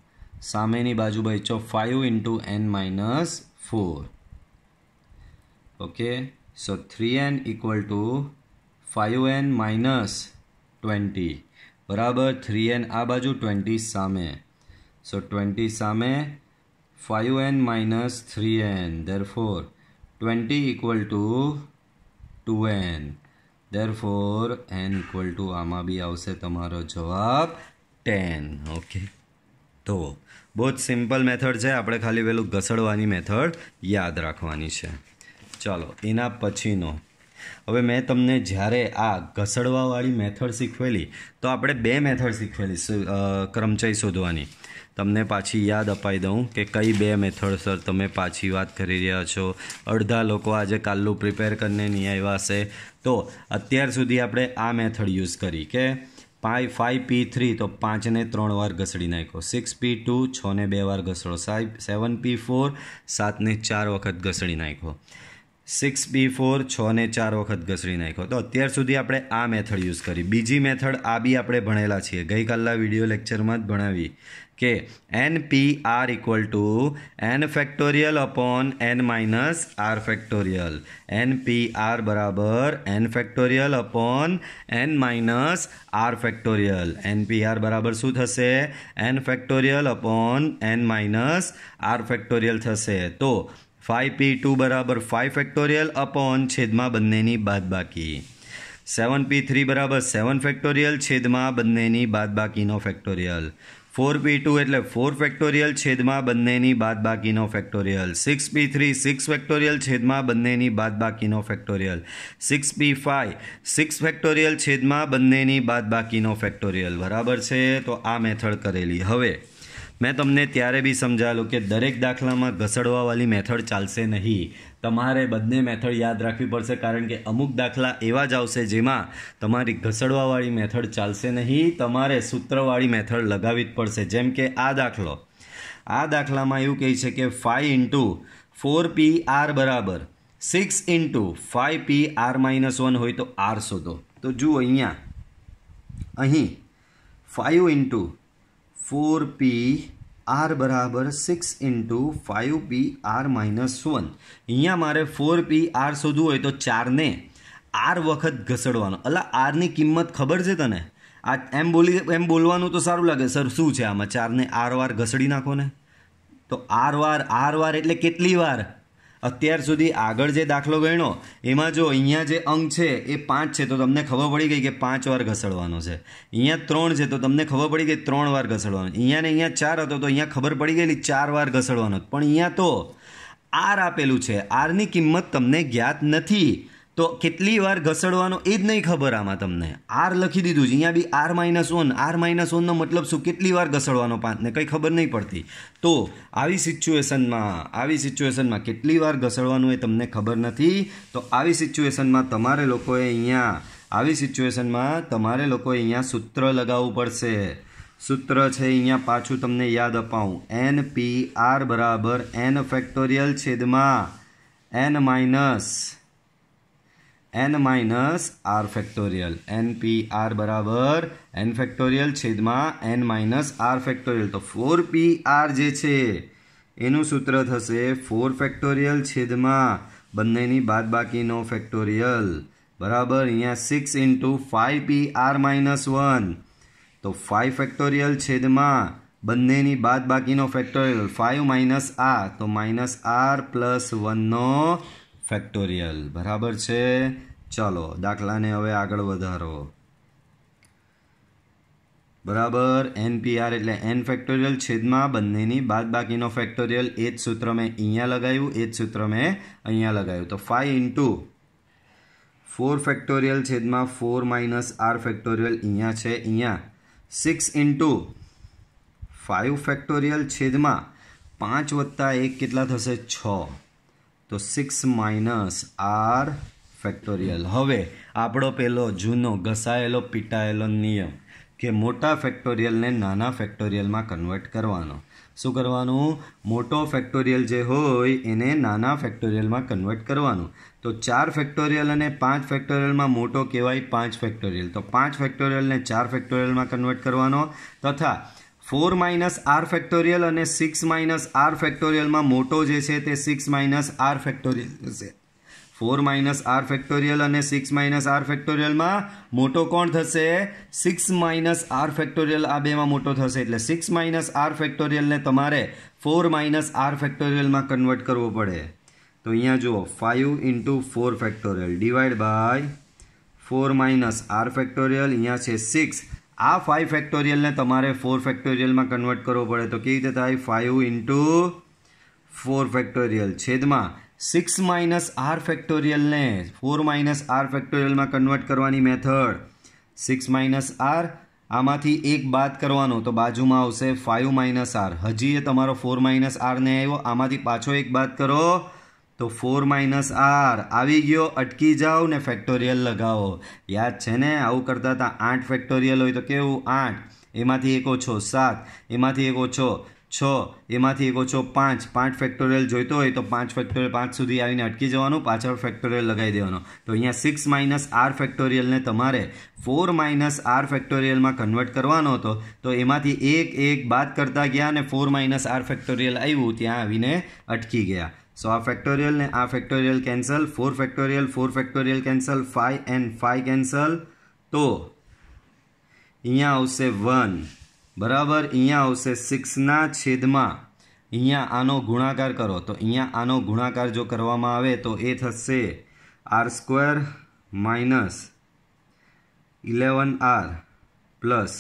સામેની બાજુ બચ્યો five into n minus four okay so three n equal to five n minus twenty બરાબર થ્રી એન આ બાજુ ટ્વેન્ટી સામે સો ટ્વેન્ટી સામે five n minus three n there four twenty equal to two n four n equal to આમાં બી આવશે તમારો જવાબ ટેન ઓકે તો બહુ જ સિમ્પલ મેથડ છે આપણે ખાલી પેલું ઘસડવાની મેથડ યાદ રાખવાની છે ચાલો એના પછીનો હવે મેં તમને જ્યારે આ ઘસડવાવાળી મેથડ શીખવેલી તો આપણે બે મેથડ શીખવેલી ક્રમચય શોધવાની તમને પાછી યાદ અપાઈ દઉં કે કઈ બે મેથડ સર તમે પાછી વાત કરી રહ્યા છો અડધા લોકો આજે કાલનું પ્રિપેર કરીને નહીં આવ્યા હશે તો અત્યાર સુધી આપણે આ મેથડ યુઝ કરી કે પાઈ ફાઈવ પી થ્રી તો પાંચને ત્રણ વાર ઘસડી નાખ્યો સિક્સ પી ટુ છને બે વાર ઘસડો સાહેબ સેવન પી ફોર સાતને ચાર વખત ઘસડી નાખ્યો સિક્સ પી ફોર છને ચાર વખત ઘસડી નાખ્યો તો અત્યાર સુધી આપણે આ મેથડ યુઝ કરી બીજી મેથડ આ બી આપણે ભણેલા છીએ ગઈકાલના વિડીયો લેક્ચરમાં જ ભણાવી કે n p r equal to n factorial upon n minus r factorial n p r બરાબર n factorial upon n minus r factorial n p r બરાબર શું થશે n factorial upon n minus r factorial થશે તો ફાઇવ પી ટુ બરાબર ફાઇવ ફેક્ટોરિયલ અપોન છેદમાં બંનેની બાદ બાકી સેવન પી થ્રી બરાબર સેવન ફેક્ટોરિયલ છેદમાં બંનેની બાદ બાકીનો ફેક્ટોરિયલ ફોર પી ટુ એટલે ફોર ફેક્ટોરિયલ છેદમાં બંનેની બાદ બાકીનો factorial six p three six factorial છેદમાં બંનેની બાદ બાકીનો factorial six p five six factorial છેદમાં બંનેની બાદ બાકીનો ફેક્ટોરિયલ બરાબર છે તો આ મેથડ કરેલી હવે મેં તમને ત્યારે બી સમજાવેલું કે દરેક દાખલામાં ઘસડવાવાળી મેથડ ચાલશે નહીં તમારે બંને મેથડ યાદ રાખવી પડશે કારણ કે અમુક દાખલા એવા જ આવશે જેમાં તમારી ઘસડવાવાળી મેથડ ચાલશે નહીં તમારે સૂત્રવાળી મેથડ લગાવવી જ પડશે જેમ કે આ દાખલો આ દાખલામાં એવું કહે છે કે five into four p r બરાબર six into five p r minus one હોય તો આર શોધો તો જુઓ અહીંયા અહીં five into four p r બરાબર six into five p r minus one અહીંયા મારે ફોર પી આર શોધવું હોય તો ચારને આર વખત ઘસડવાનો એટલે આરની કિંમત ખબર છે તને આ એમ બોલી એમ બોલવાનું તો સારું લાગે સર શું છે આમાં ચારને આર વાર ઘસડી નાખો ને તો આર વાર આર વાર એટલે કેટલી વાર અત્યાર સુધી આગળ જે દાખલો ગણ્યો એમાં જો અહીંયા જે અંક છે એ પાંચ છે તો તમને ખબર પડી ગઈ કે પાંચ વાર ઘસડવાનો છે અહીંયા ત્રણ છે તો તમને ખબર પડી ગઈ ત્રણ વાર ઘસડવાનો અહીંયા ને અહીંયા ચાર હતો તો અહીંયા ખબર પડી ગયેલી ચાર વાર ઘસડવાનો પણ અહીંયા તો આર આપેલું છે આરની કિંમત તમને જ્ઞાત નથી તો કેટલી વાર ઘસડવાનો એ જ નહીં ખબર આમાં તમને આર લખી દીધું છે અહીંયા બી r minus one r minus વનનો મતલબ શું કેટલી વાર ઘસડવાનો પાંચને કંઈ ખબર નહીં પડતી તો આવી સિચ્યુએશનમાં આવી સિચ્યુએશનમાં કેટલી વાર ઘસડવાનું એ તમને ખબર નથી તો આવી સિચ્યુએશનમાં તમારે લોકોએ અહીંયા આવી સિચ્યુએશનમાં તમારે લોકોએ અહીંયા સૂત્ર લગાવવું પડશે સૂત્ર છે અહીંયા પાછું તમને યાદ અપાવું એન પી આર બરાબર એન ફેક્ટોરિયલ છેદમાં n minus n minus r factorial n p r બરાબર એન ફેક્ટોરિયલ છેદમાં એન માઇનસ આર ફેક્ટોરિયલ તો ફોર પી આર જે છે એનું સૂત્ર થશે ફોર ફેક્ટોરિયલ છેદમાં બંનેની બાદ બાકીનો ફેક્ટોરિયલ બરાબર અહીંયા six into five p r minus one તો ફાઇવ ફેક્ટોરિયલ છેદમાં બંનેની બાકીનો ફેક્ટોરિયલ ફાઇવ માઇનસ આર તો માઇનસ આર પ્લસ વનનો ફેક્ટોરિયલ બરાબર છે ચાલો દાખલાને હવે આગળ વધારો બરાબર એનપીઆર એટલે એન ફેક્ટોરિયલ છેદમાં બંનેની બાદ બાકીનો ફેક્ટોરિયલ એ જ સૂત્ર મેં અહીંયા લગાવ્યું એ જ સૂત્ર મેં અહીંયા લગાવ્યું તો ફાઈવ ઇન્ટુ ફોર ફેક્ટોરિયલ છેદમાં ફોર માઇનસ આર ફેક્ટોરિયલ અહીંયા છે અહીંયા સિક્સ ઇન્ટુ ફાઇવ ફેક્ટોરિયલ છેદમાં પાંચ વત્તા એક કેટલા થશે છ તો સિક્સ માઇનસ આર ફેક્ટોરિયલ હવે આપણો પેલો જૂનો ઘસાયેલો પીટાયેલો નિયમ કે મોટા ફેક્ટોરિયલને નાના ફેક્ટોરિયલમાં કન્વર્ટ કરવાનો શું કરવાનું મોટો ફેક્ટોરિયલ જે હોય એને નાના ફેક્ટોરિયલમાં કન્વર્ટ કરવાનું તો ચાર ફેક્ટોરિયલ અને પાંચ ફેક્ટોરિયલમાં મોટો કહેવાય પાંચ ફેક્ટોરિયલ તો પાંચ ફેક્ટોરિયલને ચાર ફેક્ટોરિયલમાં કન્વર્ટ કરવાનો તથા ફોર માઇનસ આર ફેક્ટોરિયલ અને સિક્સ માઇનસ આર ફેક્ટોરિયલમાં મોટો જે છે તે સિક્સ માઇનસ આર ફેક્ટોરિયલ છે ફોર માઇનસ આર ફેક્ટોરિયલ અને સિક્સ માઇનસ આર ફેક્ટોરિયલમાં મોટો કોણ થશે સિક્સ માઇનસ આર ફેક્ટોરિયલ આ બેમાં મોટો થશે એટલે સિક્સ માઇનસ આર ફેક્ટોરિયલને તમારે ફોર માઇનસ આર ફેક્ટોરિયલમાં કન્વર્ટ કરવો પડે તો અહીંયા જુઓ five into four factorial divide by four minus r factorial અહીંયા છે સિક્સ આ ફાઇવ ફેક્ટોરિયલને તમારે ફોર ફેક્ટોરિયલમાં કન્વર્ટ કરવો પડે તો કેવી રીતે થાય ફાઇવ ઇન્ટુ ફોર ફેક્ટોરિયલ છેદમાં સિક્સ માઇનસ આર ફેક્ટોરિયલને ફોર માઇનસ આર ફેક્ટોરિયલમાં કન્વર્ટ કરવાની મેથડ સિક્સ માઇનસ આર આમાંથી એક બાદ કરવાનો તો બાજુમાં આવશે ફાઇવ માઇનસ આર હજી એ તમારો ફોર માઇનસ આરને આવ્યો આમાંથી પાછો એક બાદ કરો તો ફોર માઇનસ આર આવી ગયો અટકી જાઓ ને ફેક્ટોરિયલ લગાવો યાદ છે ને આવું કરતા હતા આઠ ફેક્ટોરિયલ હોય તો કેવું આઠ એમાંથી એક ઓછો સાત એમાંથી એક ઓછો છ એમાંથી એક ઓછો પાંચ પાંચ ફેક્ટોરિયલ જોઈતો હોય તો પાંચ ફેક્ટોરિયલ પાંચ સુધી આવીને અટકી જવાનું પાછળ ફેક્ટોરિયલ લગાવી દેવાનો તો અહીંયા સિક્સ માઇનસ આર ફેક્ટોરિયલને તમારે ફોર માઇનસ આર ફેક્ટોરિયલમાં કન્વર્ટ કરવાનો હતો તો એમાંથી એક એક બાદ કરતા ગયા અને ફોર માઇનસ આર ફેક્ટોરિયલ આવ્યું ત્યાં આવીને અટકી ગયા સો આ ફેક્ટોરિયલ ને આ factorial cancel four factorial four factorial cancel five and five cancel તો અહીંયા આવશે વન બરાબર અહીંયા આવશે સિક્સના છેદમાં અહીંયા આનો ગુણાકાર કરો તો અહીંયા આનો ગુણાકાર જો કરવામાં આવે તો એ થશે r square minus eleven r plus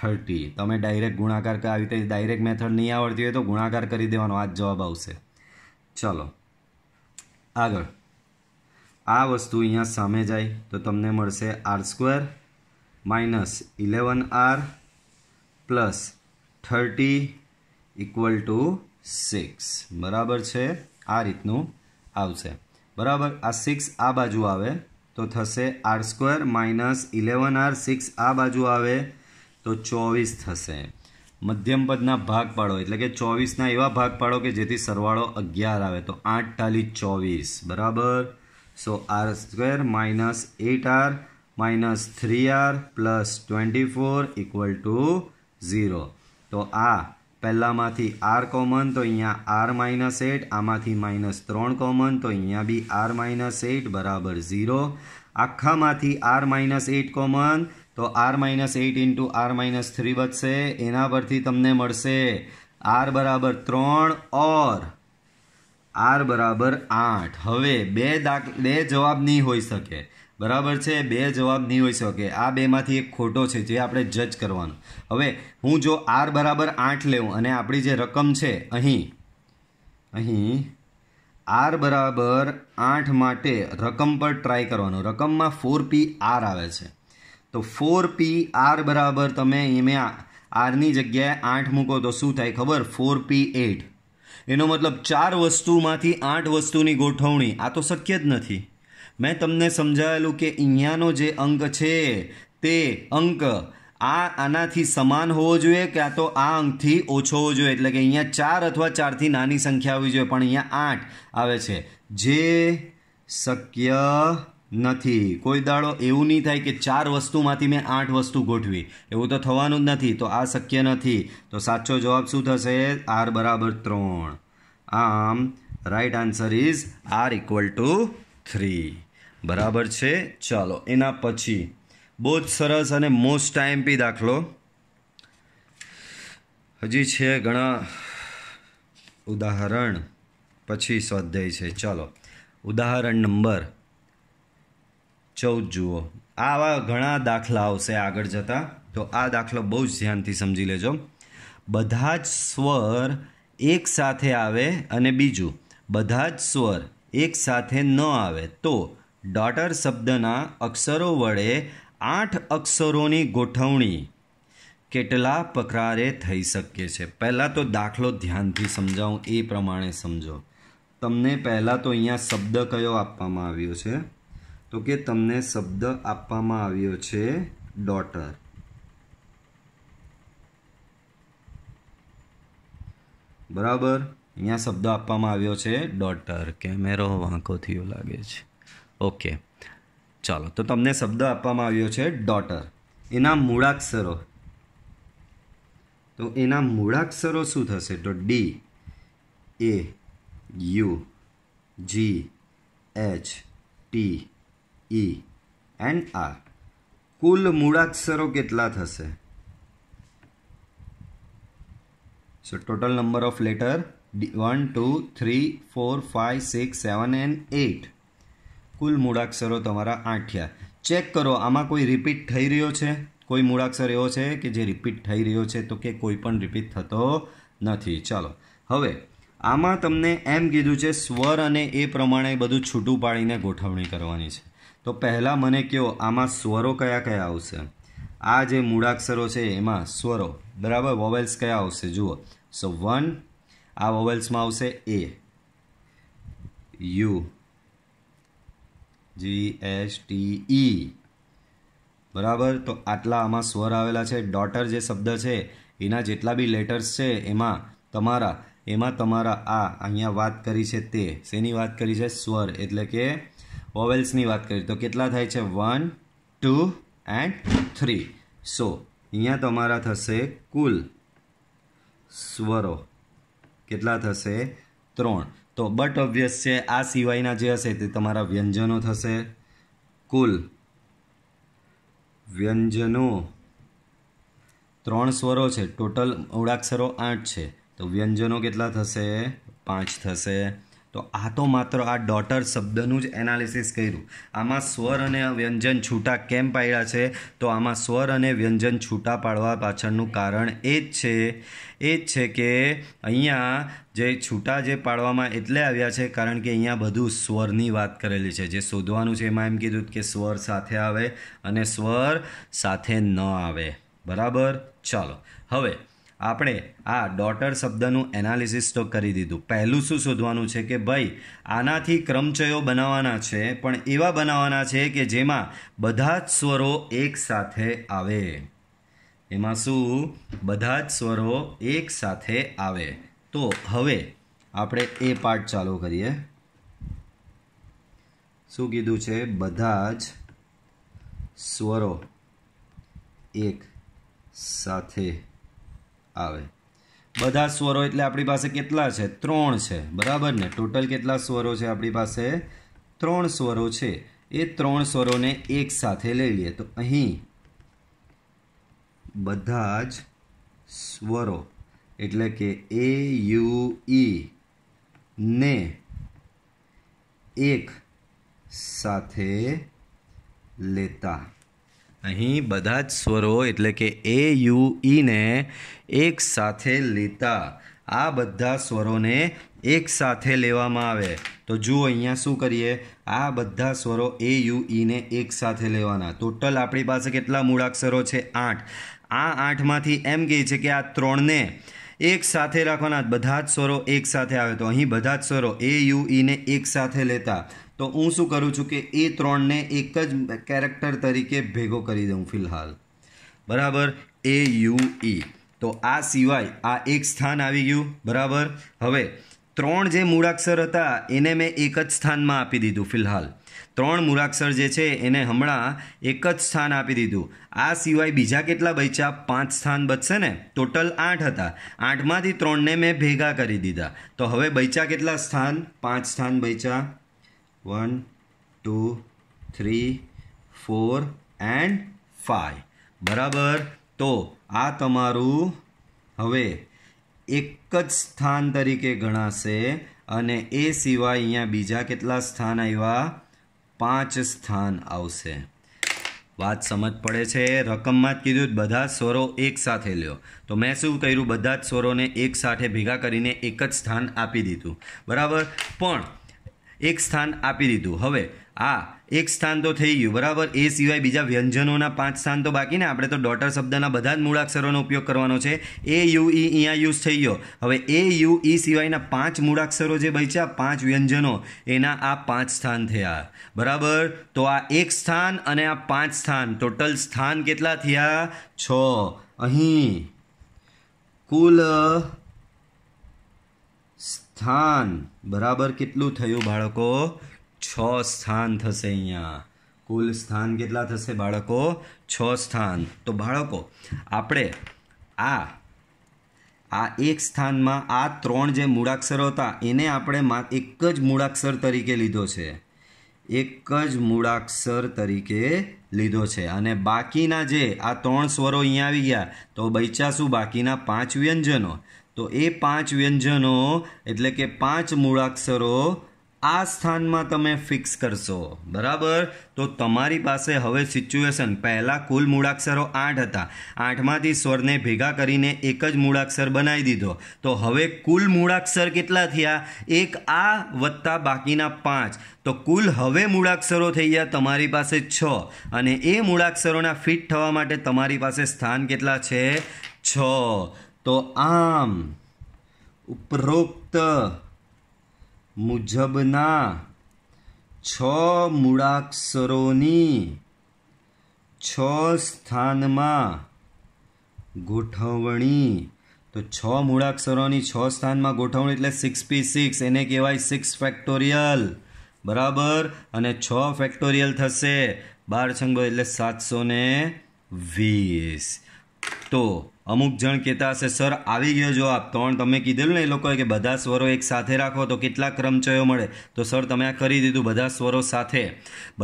thirty તમે ડાયરેક્ટ ગુણાકાર આવી રીતે ડાયરેક્ટ મેથડ નહીં આવડતી હોય તો ગુણાકાર કરી દેવાનો આ જ જવાબ આવશે ચાલો આગળ આ વસ્તુ અહીંયા સામે જાય તો તમને મળશે r square minus eleven r plus thirty equal to six બરાબર છે આ રીતનું આવશે બરાબર આ સિક્સ આ બાજુ આવે તો થશે r square minus eleven r six આ બાજુ આવે તો ચોવીસ થશે મધ્યમ પદના ભાગપાળો એટલે કે ચોવીસના એવા ભાગપાળો કે જેથી સરવાળો અગિયાર આવે તો આઠ ટાલી ચોવીસ બરાબર so r square minus eight r minus three r plus twenty four equal to zero તો આ પહેલાંમાંથી આર કોમન તો અહીંયા આર માઇનસ એટ આમાંથી માઇનસ ત્રણ કોમન તો અહીંયા બી આર માઇનસ એટ બરાબર ઝીરો આખામાંથી આર માઇનસ એટ કોમન તો r minus eight into r minus three બચશે એના પરથી તમને મળશે આર બરાબર ત્રણ ઓર આર બરાબર આઠ હવે બે દાખ બે જવાબ નહીં હોઈ શકે બરાબર છે બે જવાબ નહીં હોઈ શકે આ બેમાંથી એક ખોટો છે જે આપણે જજ કરવાનો હવે હું જો આર બરાબર આઠ લેવું અને આપણી જે રકમ છે અહીં અહીં આર બરાબર આઠ માટે રકમ પર ટ્રાય કરવાનો રકમમાં ફોર પી આર આવે છે તો ફોર પી આર બરાબર તમે એમાં આરની જગ્યાએ આઠ મૂકો તો શું થાય ખબર ફોર પી એટ એનો મતલબ ચાર વસ્તુમાંથી આઠ વસ્તુની ગોઠવણી આ તો શક્ય જ નથી મેં તમને સમજાવેલું કે અહીંયાનો જે અંક છે તે અંક આ આનાથી સમાન હોવો જોઈએ કે આ તો આ અંકથી ઓછો હોવો જોઈએ એટલે કે અહીંયા ચાર અથવા ચારથી નાની સંખ્યા હોવી જોઈએ પણ અહીંયા આઠ આવે છે જે શક્ય નથી કોઈ દાડો એવું નહીં થાય કે ચાર વસ્તુમાંથી મેં આઠ વસ્તુ ગોઠવી એવું તો થવાનું જ નથી તો આ શક્ય નથી તો સાચો જવાબ શું થશે આર બરાબર ત્રણ આમ right answer is r equal to three બરાબર છે ચાલો એના પછી બહુ જ સરસ અને મોસ્ટ ટાઈમ પી દાખલો હજી છે ઘણા ઉદાહરણ પછી સ્વાધ્યાય છે ચાલો ઉદાહરણ નંબર ચૌદ જુઓ આવા ઘણા દાખલા આવશે આગળ જતાં તો આ દાખલો બહુ જ ધ્યાનથી સમજી લેજો બધા જ સ્વર એક સાથે આવે અને બીજું બધા જ સ્વર એક સાથે ન આવે તો ડોટર શબ્દના અક્ષરો વડે આઠ અક્ષરોની ગોઠવણી કેટલા પ્રકારે થઈ શકે છે પહેલાં તો દાખલો ધ્યાનથી સમજાવું એ પ્રમાણે સમજો તમને પહેલાં તો અહીંયા શબ્દ કયો આપવામાં આવ્યો છે તો કે તમને શબ્દ આપવામાં આવ્યો છે ડોટર બરાબર અહીંયા શબ્દ આપવામાં આવ્યો છે ડોટર કેમેરો વાંકો થયો લાગે છે ઓકે ચાલો તો તમને શબ્દ આપવામાં આવ્યો છે ડોટર એના મૂળાક્ષરો તો એના મૂળાક્ષરો શું થશે તો D A U G H T E and R કુલ મૂળાક્ષરો કેટલા થશે so total number of letter one two three four five six seven and eight કુલ મૂળાક્ષરો તમારા આઠ ચેક કરો આમાં કોઈ રિપીટ થઈ રહ્યો છે કોઈ મૂળાક્ષર એવો છે કે જે રિપીટ થઈ રહ્યો છે તો કે કોઈ પણ રિપીટ થતો નથી ચાલો હવે આમાં તમને એમ કીધું છે સ્વર અને એ પ્રમાણે બધું છૂટું પાડીને ગોઠવણી કરવાની છે તો પહેલાં મને કહો આમાં સ્વરો કયા કયા આવશે આ જે મૂળાક્ષરો છે એમાં સ્વરો બરાબર વોવેલ્સ કયા આવશે જુઓ સો વન આ વોવેલ્સમાં આવશે A U G S T E બરાબર તો આટલા આમાં સ્વર આવેલા છે ડોટર જે શબ્દ છે એના જેટલા બી લેટર્સ છે એમાં તમારા એમાં તમારા આ અહીંયા વાત કરી છે તે શેની વાત કરી છે સ્વર એટલે કે વોવેલ્સની વાત કરીએ તો કેટલા થાય છે one two and three so અહીંયા તમારા થશે કુલ સ્વરો કેટલા થશે ત્રણ તો બટ ઓબ્વિયસ છે આ સિવાયના જે હશે તે તમારા વ્યંજનો થશે કુલ વ્યંજનો ત્રણ સ્વરો છે ટોટલ ઓળાક્ષરો આઠ છે તો વ્યંજનો કેટલા થશે પાંચ થશે તો આ તો માત્ર આ ડોટર શબ્દનું જ એનાલિસિસ કર્યું આમાં સ્વર અને વ્યંજન છૂટા કેમ પાડ્યા છે તો આમાં સ્વર અને વ્યંજન છૂટા પાડવા પાછળનું કારણ એ જ છે એ જ છે કે અહીંયા જે છૂટા જે પાડવામાં એટલે આવ્યા છે કારણ કે અહીંયા બધું સ્વરની વાત કરેલી છે જે શોધવાનું છે એમાં એમ કીધું કે સ્વર સાથે આવે અને સ્વર સાથે ન આવે બરાબર ચાલો હવે આપણે આ ડોટર શબ્દનું એનાલિસિસ તો કરી દીધું પહેલું શું શોધવાનું છે કે ભાઈ આનાથી ક્રમચયો બનાવવાના છે પણ એવા બનાવવાના છે કે જેમાં બધા જ સ્વરો એક સાથે આવે એમાં શું બધા જ સ્વરો એક સાથે આવે તો હવે આપણે એ પાર્ટ ચાલુ કરીએ શું કીધું છે બધા જ સ્વરો એક સાથે આવે બધા સ્વરો એટલે આપણી પાસે કેટલા છે ત્રણ છે બરાબર ને ટોટલ કેટલા સ્વરો છે આપણી પાસે ત્રણ સ્વરો છે એ ત્રણ સ્વરોને એક સાથે લઈ લઈએ તો અહીં બધા જ સ્વરો એટલે કે એ યુ ઈ ને એક સાથે લેતા અહીં બધા જ સ્વરો એટલે કે એ યુ ઈને એક સાથે લેતા આ બધા સ્વરોને એક સાથે લેવામાં આવે તો જુઓ અહીંયા શું કરીએ આ બધા સ્વરો એ યુ ઈને એક સાથે લેવાના ટોટલ આપણી પાસે કેટલા મૂળાક્ષરો છે આઠ આ આઠમાંથી એમ કહે છે કે આ ત્રણને એક સાથે રાખવાના બધા જ સ્વરો એક સાથે આવે તો અહીં બધા જ સ્વરો એ યુ ઈને એક સાથે લેતા તો હું શું કરું છું કે એ ત્રણને એક જ કેરેક્ટર તરીકે ભેગો કરી દઉં ફિલહાલ બરાબર એ યુ ઈ તો આ સિવાય આ એક સ્થાન આવી ગયું બરાબર હવે ત્રણ જે મૂળાક્ષર હતા એને મેં એક જ સ્થાનમાં આપી દીધું ફિલહાલ ત્રણ મૂળાક્ષર જે છે એને હમણાં એક જ સ્થાન આપી દીધું આ સિવાય બીજા કેટલા બચ્યા પાંચ સ્થાન બચશે ને ટોટલ આઠ હતા આઠમાંથી ત્રણને મેં ભેગા કરી દીધા તો હવે બચ્યા કેટલા સ્થાન પાંચ સ્થાન બચ્યા one two three four and five બરાબર તો આ તમારું હવે એક જ સ્થાન તરીકે ગણાશે અને એ સિવાય અહીંયા બીજા કેટલા સ્થાન આવ્યા પાંચ સ્થાન આવશે વાત સમજ પડે છે રકમમાં જ કીધું બધા સ્વરો એક સાથે લ્યો તો મેં શું કર્યું બધા જ સ્વરોને એક સાથે ભેગા કરીને એક જ સ્થાન આપી દીધું બરાબર પણ એક સ્થાન આપી દીધું હવે આ એક સ્થાન તો થઈ ગયું બરાબર એ સિવાય બીજા વ્યંજનોના પાંચ સ્થાન તો બાકીને આપણે તો ડોટર શબ્દના બધા જ મૂળાક્ષરોનો ઉપયોગ કરવાનો છે એ યુ ઈ અહીંયા યુઝ થઈ ગયો હવે એ યુ ઈ સિવાયના પાંચ મૂળાક્ષરો જે બચ્યા પાંચ વ્યંજનો એના આ પાંચ સ્થાન થયા બરાબર તો આ એક સ્થાન અને આ પાંચ સ્થાન ટોટલ સ્થાન કેટલા થયા છ અહીં કુલ સ્થાન બરાબર કેટલું થયું બાળકો છ સ્થાન થશે અહીંયા કુલ સ્થાન કેટલા થશે બાળકો છ સ્થાન તો બાળકો આપણે આ આ એક સ્થાનમાં આ ત્રણ જે મૂળાક્ષરો હતા એને આપણે એક જ મૂળાક્ષર તરીકે લીધો છે એક જ મૂળાક્ષર તરીકે લીધો છે અને બાકીના જે આ ત્રણ સ્વરો અહીંયા આવી ગયા તો બૈચાશું બાકીના પાંચ વ્યંજનો તો એ પાંચ વ્યંજનો એટલે કે પાંચ મૂળાક્ષરો આ સ્થાનમાં તમે ફિક્સ કરશો બરાબર તો તમારી પાસે હવે સિચ્યુએશન પહેલાં કુલ મૂળાક્ષરો આઠ હતા આઠમાંથી સ્વરને ભેગા કરીને એક જ મૂળાક્ષર બનાવી દીધો તો હવે કુલ મૂળાક્ષર કેટલા થયા એક આ વત્તા બાકીના પાંચ તો કુલ હવે મૂળાક્ષરો થઈ ગયા તમારી પાસે છ અને એ મૂળાક્ષરોના ફિટ થવા માટે તમારી પાસે સ્થાન કેટલા છે છ તો આમ ઉપરોક્ત મુજબના છ મૂળાક્ષરોની છ સ્થાનમાં ગોઠવણી તો છ મૂળાક્ષરોની છ સ્થાનમાં ગોઠવણી એટલે સિક્સ પી સિક્સ એને કહેવાય સિક્સ ફેક્ટોરિયલ બરાબર અને છ ફેક્ટોરિયલ થશે બાર છંગો એટલે સાતસો ને વીસ તો અમુક જણ કહેતા હશે સર આવી ગયો જવાબ ત્રણ તમે કીધેલું ને એ લોકોએ કે બધા સ્વરો એક સાથે રાખો તો કેટલા ક્રમચયો મળે તો સર તમે આ કરી દીધું બધા સ્વરો સાથે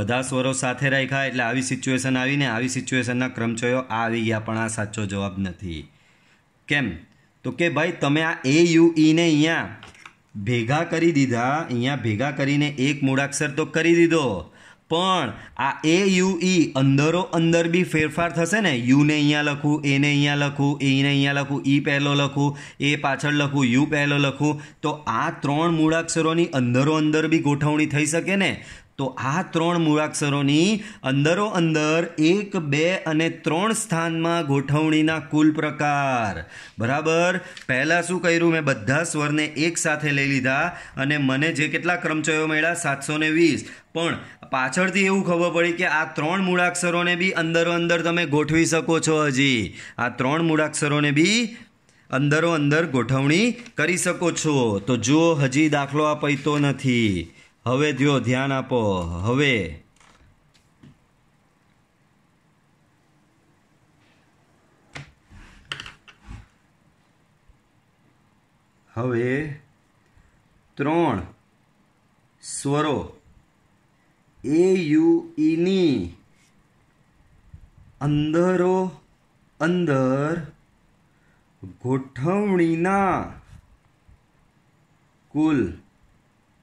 બધા સ્વરો સાથે રાખ્યા એટલે આવી સિચ્યુએશન આવીને આવી સિચ્યુએશનના ક્રમચયો આ આવી ગયા પણ આ સાચો જવાબ નથી કેમ તો કે ભાઈ તમે આ એ યુ ઈને e અહીંયા ભેગા કરી દીધા અહીંયા ભેગા કરીને એક મૂળાક્ષર તો કરી દીધો પણ આ એ યુ ઈ અંદરો અંદર બી ફેરફાર થશે ને યુને અહીંયા લખું એને અહીંયા લખું એને અહીંયા લખું ઈ પહેલો લખું એ પાછળ લખું યુ પહેલો લખું તો આ ત્રણ મૂળાક્ષરોની અંદરો અંદર બી ગોઠવણી થઈ શકે ને તો આ ત્રણ મૂળાક્ષરોની અંદરો અંદર એક બે અને ત્રણ સ્થાનમાં ગોઠવણીના કુલ પ્રકાર બરાબર પહેલાં શું કર્યું મેં બધા સ્વરને એકસાથે લઈ લીધા અને મને જે કેટલા ક્રમચયો મળ્યા સાતસો ને વીસ પણ પાછળથી એવું ખબર પડી કે આ ત્રણ મૂળાક્ષરોને બી અંદરો અંદર તમે ગોઠવી શકો છો હજી આ ત્રણ મૂળાક્ષરોને બી અંદરો અંદર ગોઠવણી કરી શકો છો તો જુઓ હજી દાખલો અપાઈતો નથી હવે જો ધ્યાન આપો હવે હવે ત્રણ સ્વરો એ યુ ઈની અંદરો અંદર ગોઠવણીના કુલ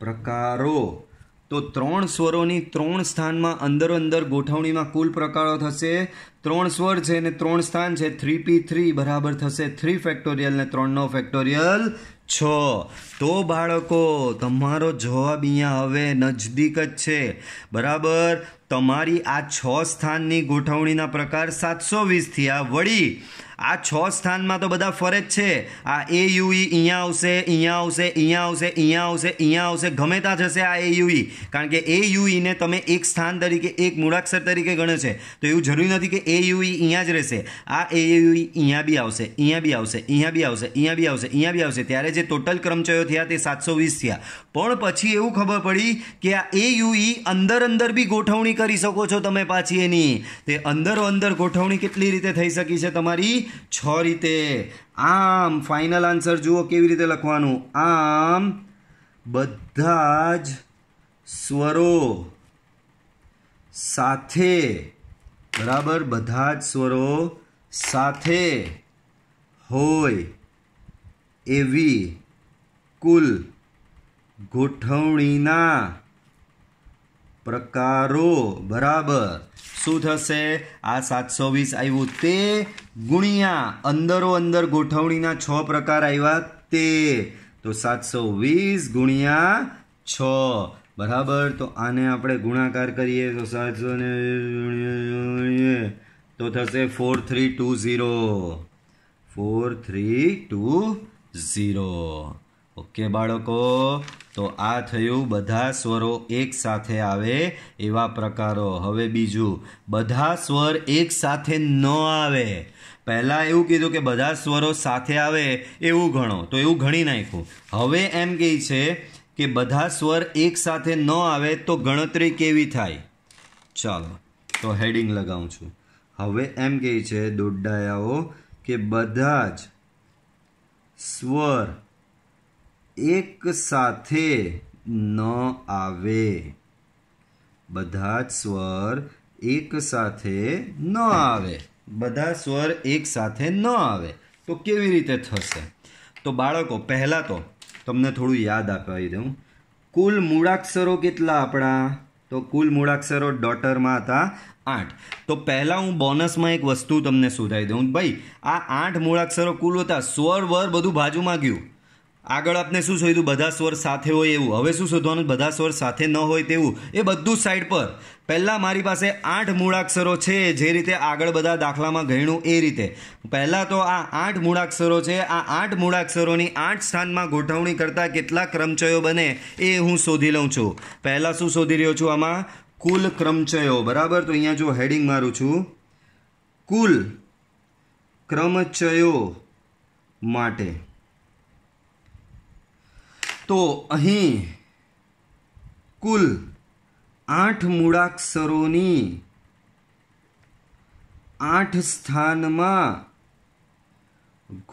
પ્રકારો તો ત્રણ સ્વરોની ત્રણ સ્થાનમાં અંદર અંદર ગોઠવણીમાં કુલ પ્રકારો થશે ત્રણ સ્વર છે ને ત્રણ સ્થાન છે થ્રી પી થ્રી બરાબર થશે થ્રી ફેક્ટોરિયલ ને ત્રણનો ફેક્ટોરિયલ છ તો બાળકો તમારો જવાબ અહીંયા હવે નજદીક જ છે બરાબર તમારી આ છ સ્થાનની ગોઠવણીના પ્રકાર સાતસો વીસથી આ વળી આ છ સ્થાનમાં તો બધા ફરે જ છે આ એ યુઈ e અહીંયા આવશે અહીંયા આવશે અહીંયા આવશે અહીંયા આવશે અહીંયા આવશે ગમે ત્યાં જશે આ એ યુઈ e. કારણ કે એ યુઈને e તમે એક સ્થાન તરીકે એક મૂળાક્ષર તરીકે ગણે છે તો એવું જરૂરી નથી કે એ યુઈ અહીંયા જ રહેશે આ એ યુઈ અહીંયા બી આવશે અહીંયા બી આવશે અહીંયા બી આવશે અહીંયા બી આવશે અહીંયા બી આવશે ત્યારે જે ટોટલ ક્રમચયો થયા તે સાતસો વીસ થયા પણ પછી એવું ખબર પડી કે આ એ યુઈ અંદર અંદર બી ગોઠવણી કરી શકો છો તમે પાછી એની તે અંદરો અંદર ગોઠવણી કેટલી રીતે થઈ શકી છે તમારી છ રીતે આમ ફાઇનલ આન્સર જુઓ કેવી રીતે લખવાનું આમ બધા જ સ્વરો સાથે બરાબર બધા જ સ્વરો સાથે હોય એવી કુલ ગોઠવણીના પ્રકારો બરાબર શું થશે આ સાતસો વીસ આવ્યું તે ગુણ્યા અંદરો અંદર ગોઠવણીના છ પ્રકાર આવ્યા તે તો સાતસો વીસ ગુણ્યા છ બરાબર તો આને આપણે ગુણાકાર કરીએ તો સાતસો ને તો થશે four three two zero four three two zero okay બાળકો તો આ થયું બધા સ્વરો એક સાથે આવે એવા પ્રકારો હવે બીજું બધા સ્વર એક સાથે ન આવે પહેલાં એવું કીધું કે બધા સ્વરો સાથે આવે એવું ગણો તો એવું ગણી નાખ્યું હવે એમ કહે છે કે બધા સ્વર એક સાથે ન આવે તો ગણતરી કેવી થાય ચાલો તો હેડિંગ લગાવું છું હવે એમ કહે છે દોડ્ડાયાઓ કે બધા જ સ્વર એક સાથે ન આવે બધા જ સ્વર એક સાથે ન આવે બધા સ્વર એક સાથે ન આવે તો કેવી રીતે થશે તો બાળકો પહેલાં તો તમને થોડું યાદ અપાવી દઉં કુલ મૂળાક્ષરો કેટલા આપણા તો કુલ મૂળાક્ષરો ડોટરમાં હતા આઠ તો પહેલાં હું બોનસમાં એક વસ્તુ તમને સુધારી દઉં ભાઈ આ આઠ મૂળાક્ષરો કુલ હતા સ્વર વર બધું બાજુમાં ગયું આગળ આપને શું શોધ્યું બધા સ્વર સાથે હોય એવું હવે શું શોધવાનું બધા સ્વર સાથે ન હોય તેવું એ બધું સાઈડ પર પહેલાં મારી પાસે આઠ મૂળાક્ષરો છે જે રીતે આગળ બધા દાખલામાં ગણ્યું એ રીતે પહેલાં તો આ આઠ મૂળાક્ષરો છે આ આઠ મૂળાક્ષરોની આઠ સ્થાનમાં ગોઠવણી કરતાં કેટલા ક્રમચયો બને એ હું શોધી લઉં છું પહેલાં શું શોધી રહ્યો છું આમાં કુલ ક્રમચયો બરાબર તો અહીંયા જો હેડિંગ મારું છું કુલ ક્રમચયો માટે તો અહીં કુલ આઠ મૂળાક્ષરોની આઠ સ્થાનમાં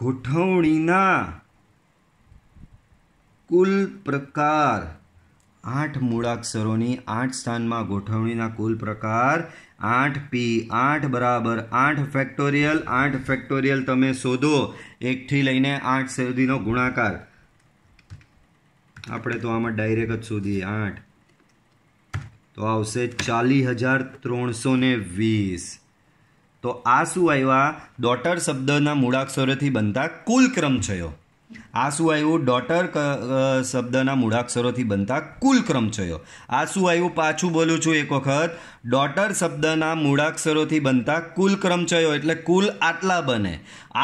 ગોઠવણીના કુલ પ્રકાર આઠ મૂળાક્ષરોની આઠ સ્થાનમાં ગોઠવણીના કુલ પ્રકાર આઠ પી આઠ બરાબર આઠ ફેક્ટોરિયલ આઠ ફેક્ટોરિયલ તમે શોધો એકથી લઈને આઠ સુધીનો ગુણાકાર આપણે તો આમાં ડાયરેક્ટ સુધી આઠ તો આવશે ચાલીસ હજાર ત્રણસો ને વીસ તો આ શું આવ્યા ડોટર શબ્દના મૂળાક્ષરોથી બનતા કુલ ક્રમ છયો આ શું આવ્યું ડોટર શબ્દના મૂળાક્ષરોથી બનતા કુલ ક્રમ છયો આ શું આવ્યું પાછું બોલું છું એક વખત ડોટર શબ્દના મૂળાક્ષરોથી બનતા કુલ છયો એટલે કુલ આટલા બને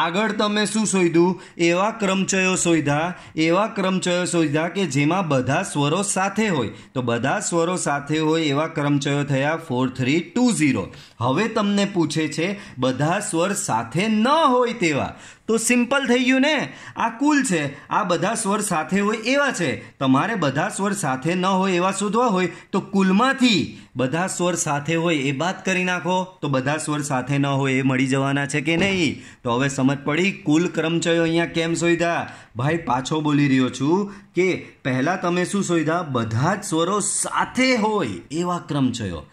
આગળ તમે શું શોધ્યું એવા ક્રમચયો શોધ્યા એવા ક્રમચયો શોધ્યા કે જેમાં બધા સ્વરો સાથે હોય તો બધા સ્વરો સાથે હોય એવા ક્રમચયો થયા ફોર થ્રી ટુ ઝીરો હવે તમને પૂછે છે બધા સ્વર સાથે ન હોય તેવા તો સિમ્પલ થઈ ગયું ને આ કુલ છે આ બધા સ્વર સાથે હોય એવા છે તમારે બધા સ્વર સાથે ન હોય એવા શોધવા હોય તો કુલમાંથી બધા સ્વર સાથે હોય એ બાદ કરી નાખો તો બધા સ્વર સાથે ન હોય એ મળી જવાના છે કે નહીં તો હવે સમજ પડી કુલ કર્મચયો અહીંયા કેમ શોધ્યા ભાઈ પાછો બોલી રહ્યો છું કે પહેલાં તમે શું શોધ્યા બધા જ સ્વરો સાથે હોય એવા ક્રમચયો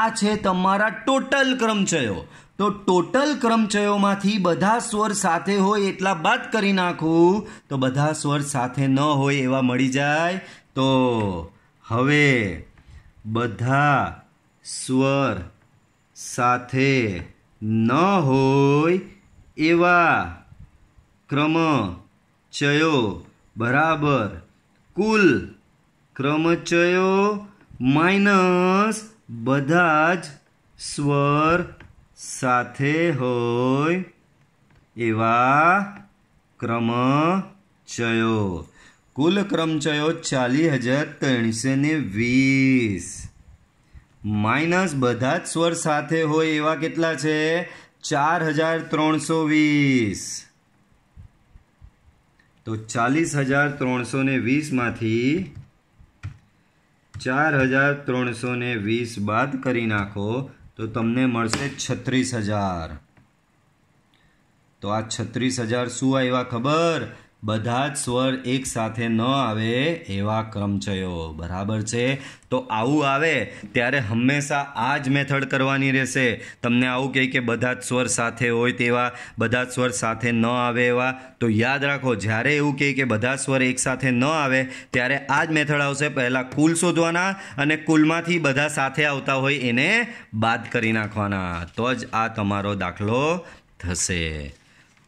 આ છે તમારા ટોટલ ક્રમચયો તો ટોટલ ક્રમચયોમાંથી બધા સ્વર સાથે હોય એટલા બાદ કરી નાખું તો બધા સ્વર સાથે ન હોય એવા મળી જાય તો હવે બધા સ્વર સાથે ન હોય એવા ક્રમચયો બરાબર કુલ ક્રમચયો માઇનસ બધા જ સ્વર સાથે હોય એવા ક્રમચયો કુલ ક્રમચયો ચયો ચાલી હજાર ત્રણસો ને વીસ માઇનસ બધા જ સ્વર સાથે હોય એવા કેટલા છે ચાર હજાર ત્રણસો વીસ તો ચાલીસ હજાર ત્રણસો ને વીસમાંથી ચાર હજાર ત્રણસો ને વીસ બાદ કરી નાખો તો તમને મળશે છત્રીસ હજાર તો આ છત્રીસ હજાર શું આવ્યા ખબર બધા જ સ્વર એક સાથે ન આવે એવા ક્રમચયો બરાબર છે તો આવું આવે ત્યારે હંમેશા આ જ મેથડ કરવાની રહેશે તમને આવું કહે કે બધા જ સ્વર સાથે હોય તેવા બધા જ સ્વર સાથે ન આવે એવા તો યાદ રાખો જ્યારે એવું કહે કે બધા સ્વર એક સાથે ન આવે ત્યારે આ જ મેથડ આવશે પહેલાં કુલ શોધવાના અને કુલમાંથી બધા સાથે આવતા હોય એને બાદ કરી નાખવાના તો જ આ તમારો દાખલો થશે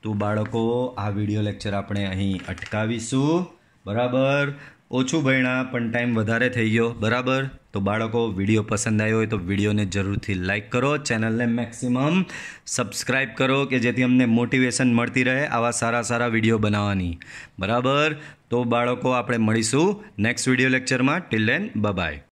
તો બાળકો આ વિડીયો લેક્ચર આપણે અહીં અટકાવીશું બરાબર ઓછું ભણ્યા પણ ટાઈમ વધારે થઈ ગયો બરાબર તો બાળકો વિડીયો પસંદ આવ્યો હોય તો વિડીયોને જરૂરથી લાઇક કરો ચેનલને મેક્સિમમ સબસ્ક્રાઈબ કરો કે જેથી અમને મોટિવેશન મળતી રહે આવા સારા સારા વિડીયો બનાવવાની બરાબર તો બાળકો આપણે મળીશું નેક્સ્ટ વિડીયો લેક્ચરમાં ટિલ બબાય